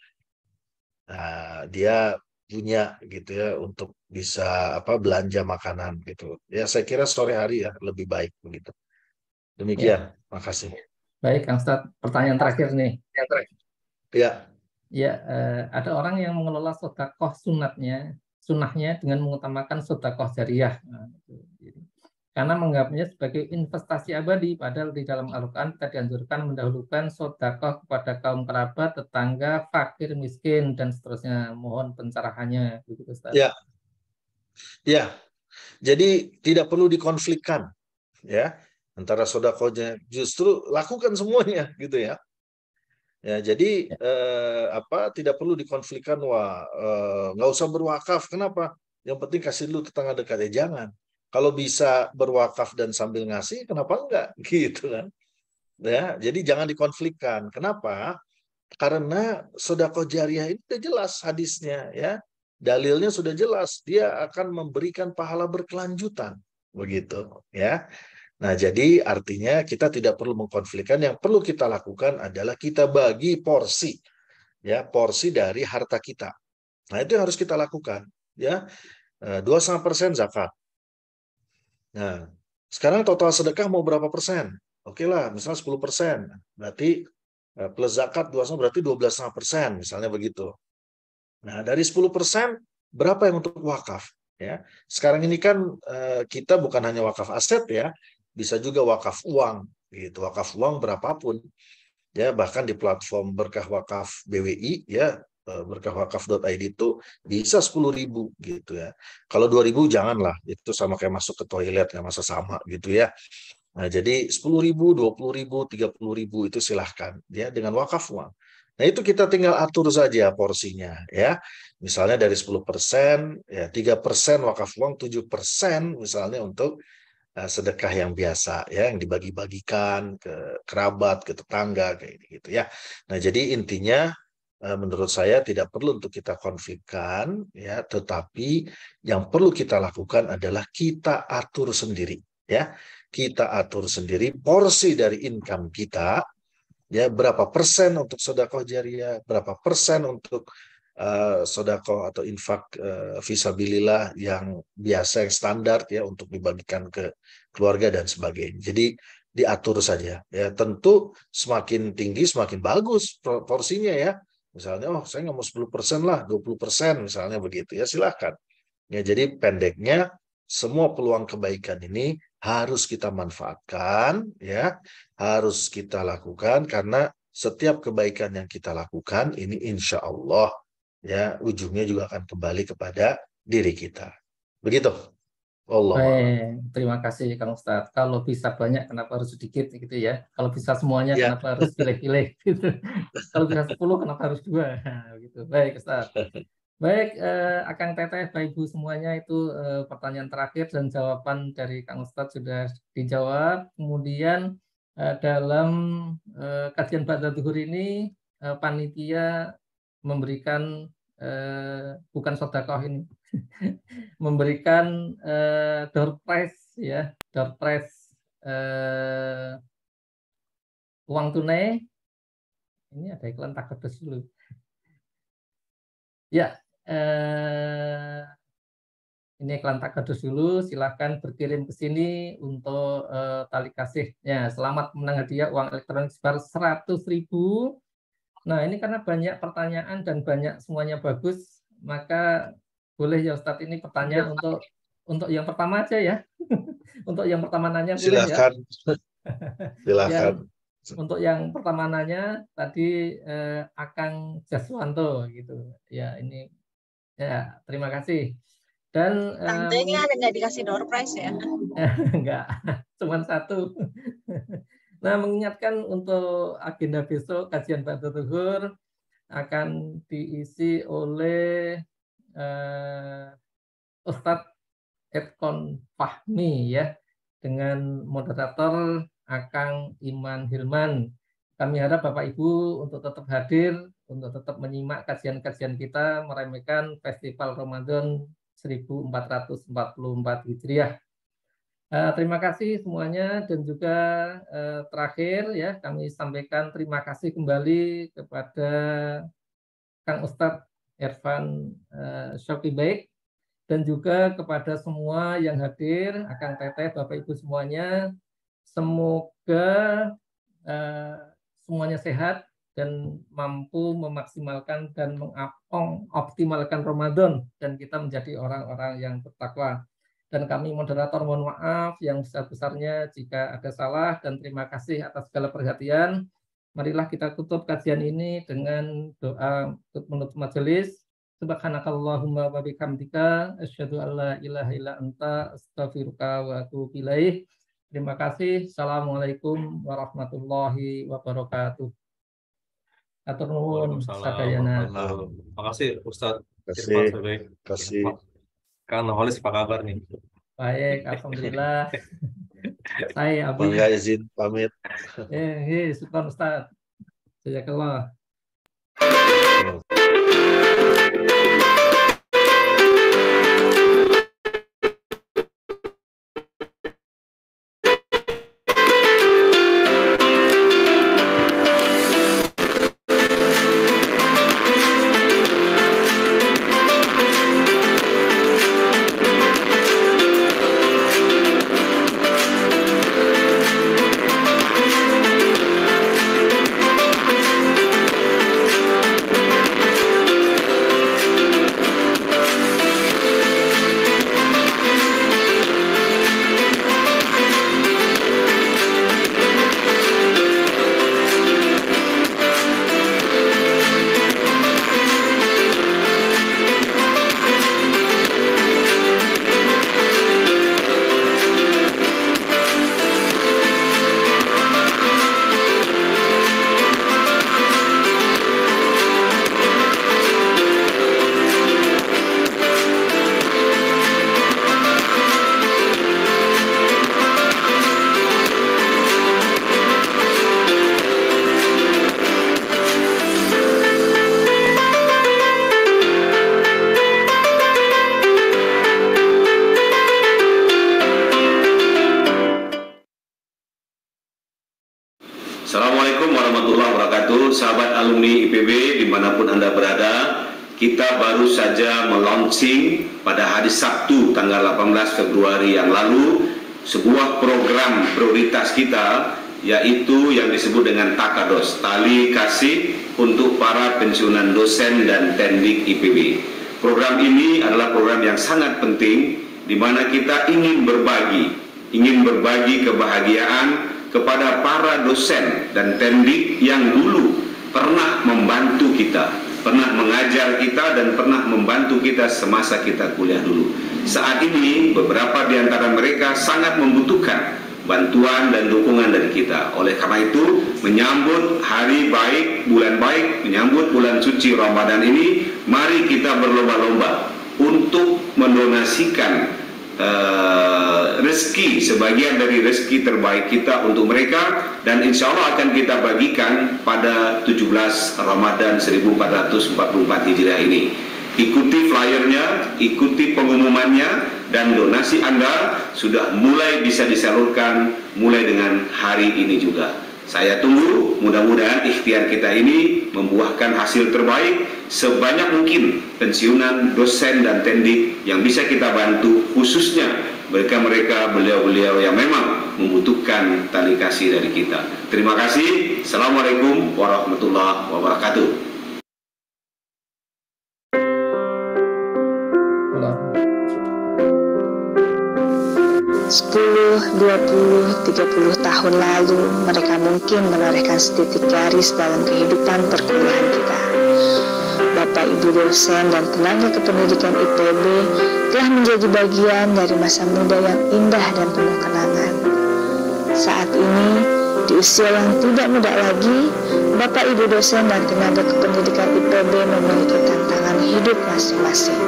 nah, dia punya gitu ya untuk bisa apa belanja makanan gitu ya saya kira sore hari ya lebih baik begitu demikian ya. makasih baik Kang Stad pertanyaan terakhir nih yang terakhir ya ya eh, ada orang yang mengelola sotakoh sunatnya sunahnya dengan mengutamakan sotakoh jariah nah, karena menganggapnya sebagai investasi abadi padahal di dalam Al-Quran kita dianjurkan mendahulukan sodako kepada kaum kerabat, tetangga, fakir, miskin, dan seterusnya. Mohon pencerahannya. Begitu, Ustaz. Ya. ya, jadi tidak perlu dikonflikkan ya antara sedekahnya justru lakukan semuanya gitu ya. Ya, jadi ya. Eh, apa tidak perlu dikonflikkan wah eh, nggak usah berwakaf kenapa? Yang penting kasih dulu tetangga dekat ya jangan kalau bisa berwakaf dan sambil ngasih, kenapa enggak? Gitu kan. Ya, jadi jangan dikonflikkan. Kenapa? Karena sodako jariah ini sudah jelas hadisnya ya. Dalilnya sudah jelas, dia akan memberikan pahala berkelanjutan. Begitu, ya. Nah, jadi artinya kita tidak perlu mengkonflikkan. Yang perlu kita lakukan adalah kita bagi porsi ya, porsi dari harta kita. Nah, itu yang harus kita lakukan ya. Eh, dua persen zakat, Nah, sekarang total sedekah mau berapa persen? Oke lah, misalnya 10 persen. Berarti eh, plus zakat sama berarti 12,5 persen, misalnya begitu. Nah, dari 10 persen, berapa yang untuk wakaf? Ya, sekarang ini kan eh, kita bukan hanya wakaf aset ya, bisa juga wakaf uang gitu wakaf uang berapapun ya bahkan di platform berkah wakaf BWI ya berkahwakaf.id eh, itu bisa sepuluh ribu gitu ya. Kalau dua ribu janganlah, itu sama kayak masuk ke toilet, ya masa sama gitu ya. Nah, jadi sepuluh ribu, dua puluh ribu, tiga puluh ribu itu silahkan ya dengan wakaf uang. Nah itu kita tinggal atur saja porsinya ya. Misalnya dari sepuluh persen, ya 3 persen wakaf uang, tujuh persen misalnya untuk eh, sedekah yang biasa ya yang dibagi-bagikan ke kerabat ke tetangga kayak gitu ya nah jadi intinya Eh, menurut saya tidak perlu untuk kita konflikkan ya tetapi yang perlu kita lakukan adalah kita atur sendiri ya kita atur sendiri porsi dari income kita ya berapa persen untuk sodako jariah berapa persen untuk uh, sodako atau infak uh, visabilillah yang biasa yang standar ya untuk dibagikan ke keluarga dan sebagainya jadi diatur saja ya tentu semakin tinggi semakin bagus porsinya ya Misalnya, oh saya nggak mau 10% lah, 20% misalnya begitu ya, silahkan. Ya, jadi pendeknya semua peluang kebaikan ini harus kita manfaatkan ya harus kita lakukan karena setiap kebaikan yang kita lakukan ini insya Allah ya ujungnya juga akan kembali kepada diri kita begitu Allah. Baik, terima kasih Kang Ustadz. Kalau bisa banyak, kenapa harus sedikit gitu ya? Kalau bisa semuanya, ya. kenapa harus pilih-pilih gitu? Kalau bisa 10, kenapa harus dua? gitu. Baik Ustadz. Baik, eh, Akang Teteh, Pak Ibu semuanya itu eh, pertanyaan terakhir dan jawaban dari Kang Ustadz sudah dijawab. Kemudian eh, dalam eh, kajian Ba'da Tuhur ini, eh, panitia memberikan eh, bukan sodakoh ini, memberikan uh, door prize ya, door prize uh, uang tunai. Ini ada iklan tak pedes dulu. ya, uh, ini iklan tak kedus dulu. Silahkan berkirim ke sini untuk uh, tali kasih. Ya, selamat menang hadiah uang elektronik sebar seratus ribu. Nah, ini karena banyak pertanyaan dan banyak semuanya bagus, maka boleh ya Ustadz ini pertanyaan iya. untuk untuk yang pertama aja ya. untuk yang pertama nanya Silakan. ya. Silakan. yang, untuk yang pertama nanya tadi eh, Akang Jaswanto gitu. Ya ini ya terima kasih. Dan eh, Tantenya um, ada nggak dikasih door prize ya? enggak, cuma satu. nah, mengingatkan untuk agenda besok kajian Batu Tuhur akan diisi oleh uh, Ustadz Edkon Fahmi ya dengan moderator Akang Iman Hilman. Kami harap Bapak Ibu untuk tetap hadir, untuk tetap menyimak kajian-kajian kita meremehkan Festival Ramadan 1444 Hijriah. Uh, terima kasih semuanya dan juga uh, terakhir ya kami sampaikan terima kasih kembali kepada Kang Ustadz Ervan eh, Shoki Baik dan juga kepada semua yang hadir, akan Teteh, Bapak Ibu semuanya, semoga eh, semuanya sehat dan mampu memaksimalkan dan mengoptimalkan Ramadan dan kita menjadi orang-orang yang bertakwa. Dan kami moderator mohon maaf yang besar besarnya jika ada salah dan terima kasih atas segala perhatian. Marilah kita tutup kajian ini dengan doa untuk menutup majelis. Subhanakallahumma wa bihamdika asyhadu an la ilaha illa anta astaghfiruka wa atubu ilaih. Terima kasih. Assalamualaikum warahmatullahi wabarakatuh. Atur nuwun sadayana. Terima kasih Ustaz. Terima kasih. Kan holis apa kabar nih? Baik, alhamdulillah. Saya apa? Bangga izin pamit. Eh, eh, Sultan Ustaz. Jazakallah. Oh. kita baru saja melaunching pada hari Sabtu tanggal 18 Februari yang lalu sebuah program prioritas kita yaitu yang disebut dengan Takados, tali kasih untuk para pensiunan dosen dan tendik IPB. Program ini adalah program yang sangat penting di mana kita ingin berbagi, ingin berbagi kebahagiaan kepada para dosen dan tendik yang dulu pernah membantu kita pernah mengajar kita dan pernah membantu kita semasa kita kuliah dulu. Saat ini beberapa di antara mereka sangat membutuhkan bantuan dan dukungan dari kita. Oleh karena itu, menyambut hari baik, bulan baik, menyambut bulan suci Ramadan ini, mari kita berlomba-lomba untuk mendonasikan uh, rezeki sebagian dari rezeki terbaik kita untuk mereka dan insya Allah akan kita bagikan pada 17 Ramadan 1444 Hijriah ini ikuti flyernya, ikuti pengumumannya dan donasi Anda sudah mulai bisa disalurkan mulai dengan hari ini juga. Saya tunggu mudah-mudahan ikhtiar kita ini membuahkan hasil terbaik sebanyak mungkin pensiunan dosen dan tendik yang bisa kita bantu khususnya mereka mereka beliau-beliau yang memang membutuhkan tali kasih dari kita. Terima kasih. Assalamualaikum warahmatullahi wabarakatuh. 10, 20, 30 tahun lalu mereka mungkin menorehkan setitik garis dalam kehidupan perkuliahan kita. Bapak Ibu dosen dan tenaga kependidikan IPB telah menjadi bagian dari masa muda yang indah dan penuh kenangan. Saat ini, di usia yang tidak muda lagi, Bapak Ibu dosen dan tenaga kependidikan IPB memiliki tantangan hidup masing-masing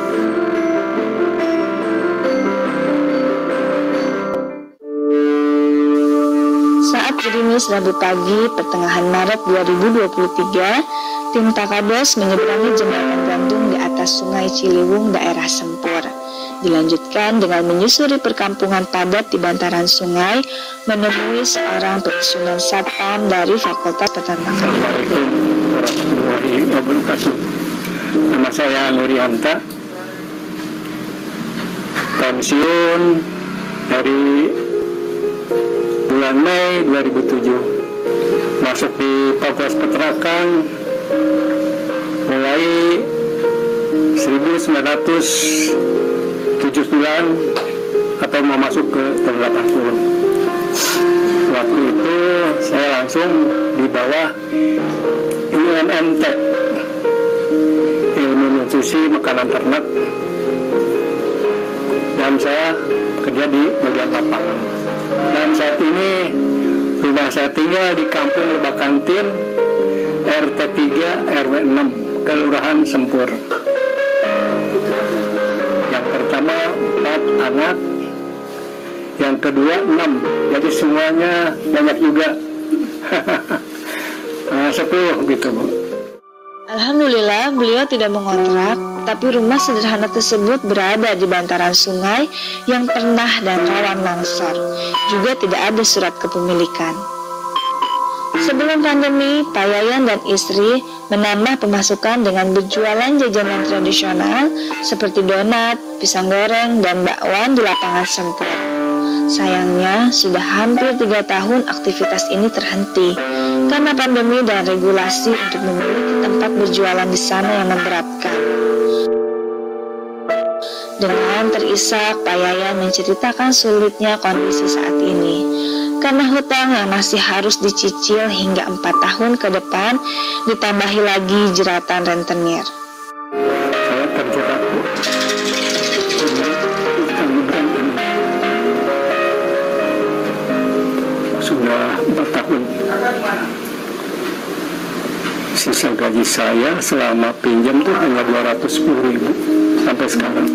Kamis Rabu pagi pertengahan Maret 2023, tim Takados menyeberangi jembatan gantung di atas Sungai Ciliwung daerah Sempur. Dilanjutkan dengan menyusuri perkampungan padat di bantaran sungai menemui seorang pensiunan satpam dari Fakultas Peternakan. Assalamualaikum Nama saya Nuri pensiun dari bulan Mei 2007 masuk di Pabras Peternakan mulai 1979 atau mau masuk ke tahun 80 waktu itu saya langsung di bawah UNMT ilmu nutrisi makanan ternak dan saya kerja di bagian lapangan saat ini rumah saya tinggal di kampung Lebakantin RT 3 RW 6 Kelurahan Sempur yang pertama empat anak yang kedua enam jadi semuanya banyak juga ah, sepuluh gitu bu Alhamdulillah beliau tidak mengontrak tapi rumah sederhana tersebut berada di bantaran sungai yang pernah dan rawan longsor. Juga tidak ada surat kepemilikan. Sebelum pandemi, Pak Yayan dan istri menambah pemasukan dengan berjualan jajanan tradisional seperti donat, pisang goreng, dan bakwan di lapangan sempur. Sayangnya, sudah hampir tiga tahun aktivitas ini terhenti karena pandemi dan regulasi untuk memiliki tempat berjualan di sana yang menerapkan. Dengan terisak, Pak Yaya menceritakan sulitnya kondisi saat ini karena hutang yang masih harus dicicil hingga empat tahun ke depan, ditambahi lagi jeratan rentenir. empat tahun sisa gaji saya selama pinjam tuh hanya 210 ribu sampai sekarang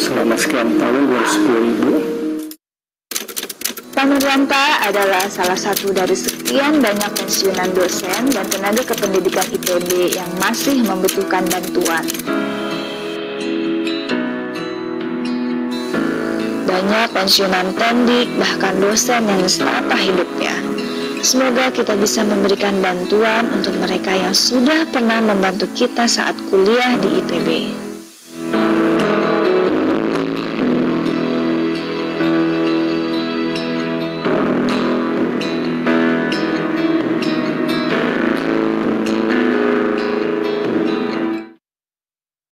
selama sekian tahun dua 210 ribu Pak adalah salah satu dari sekian banyak pensiunan dosen dan tenaga kependidikan ITB yang masih membutuhkan bantuan. banyak pensiunan pendik, bahkan dosen yang setapa hidupnya. Semoga kita bisa memberikan bantuan untuk mereka yang sudah pernah membantu kita saat kuliah di IPB.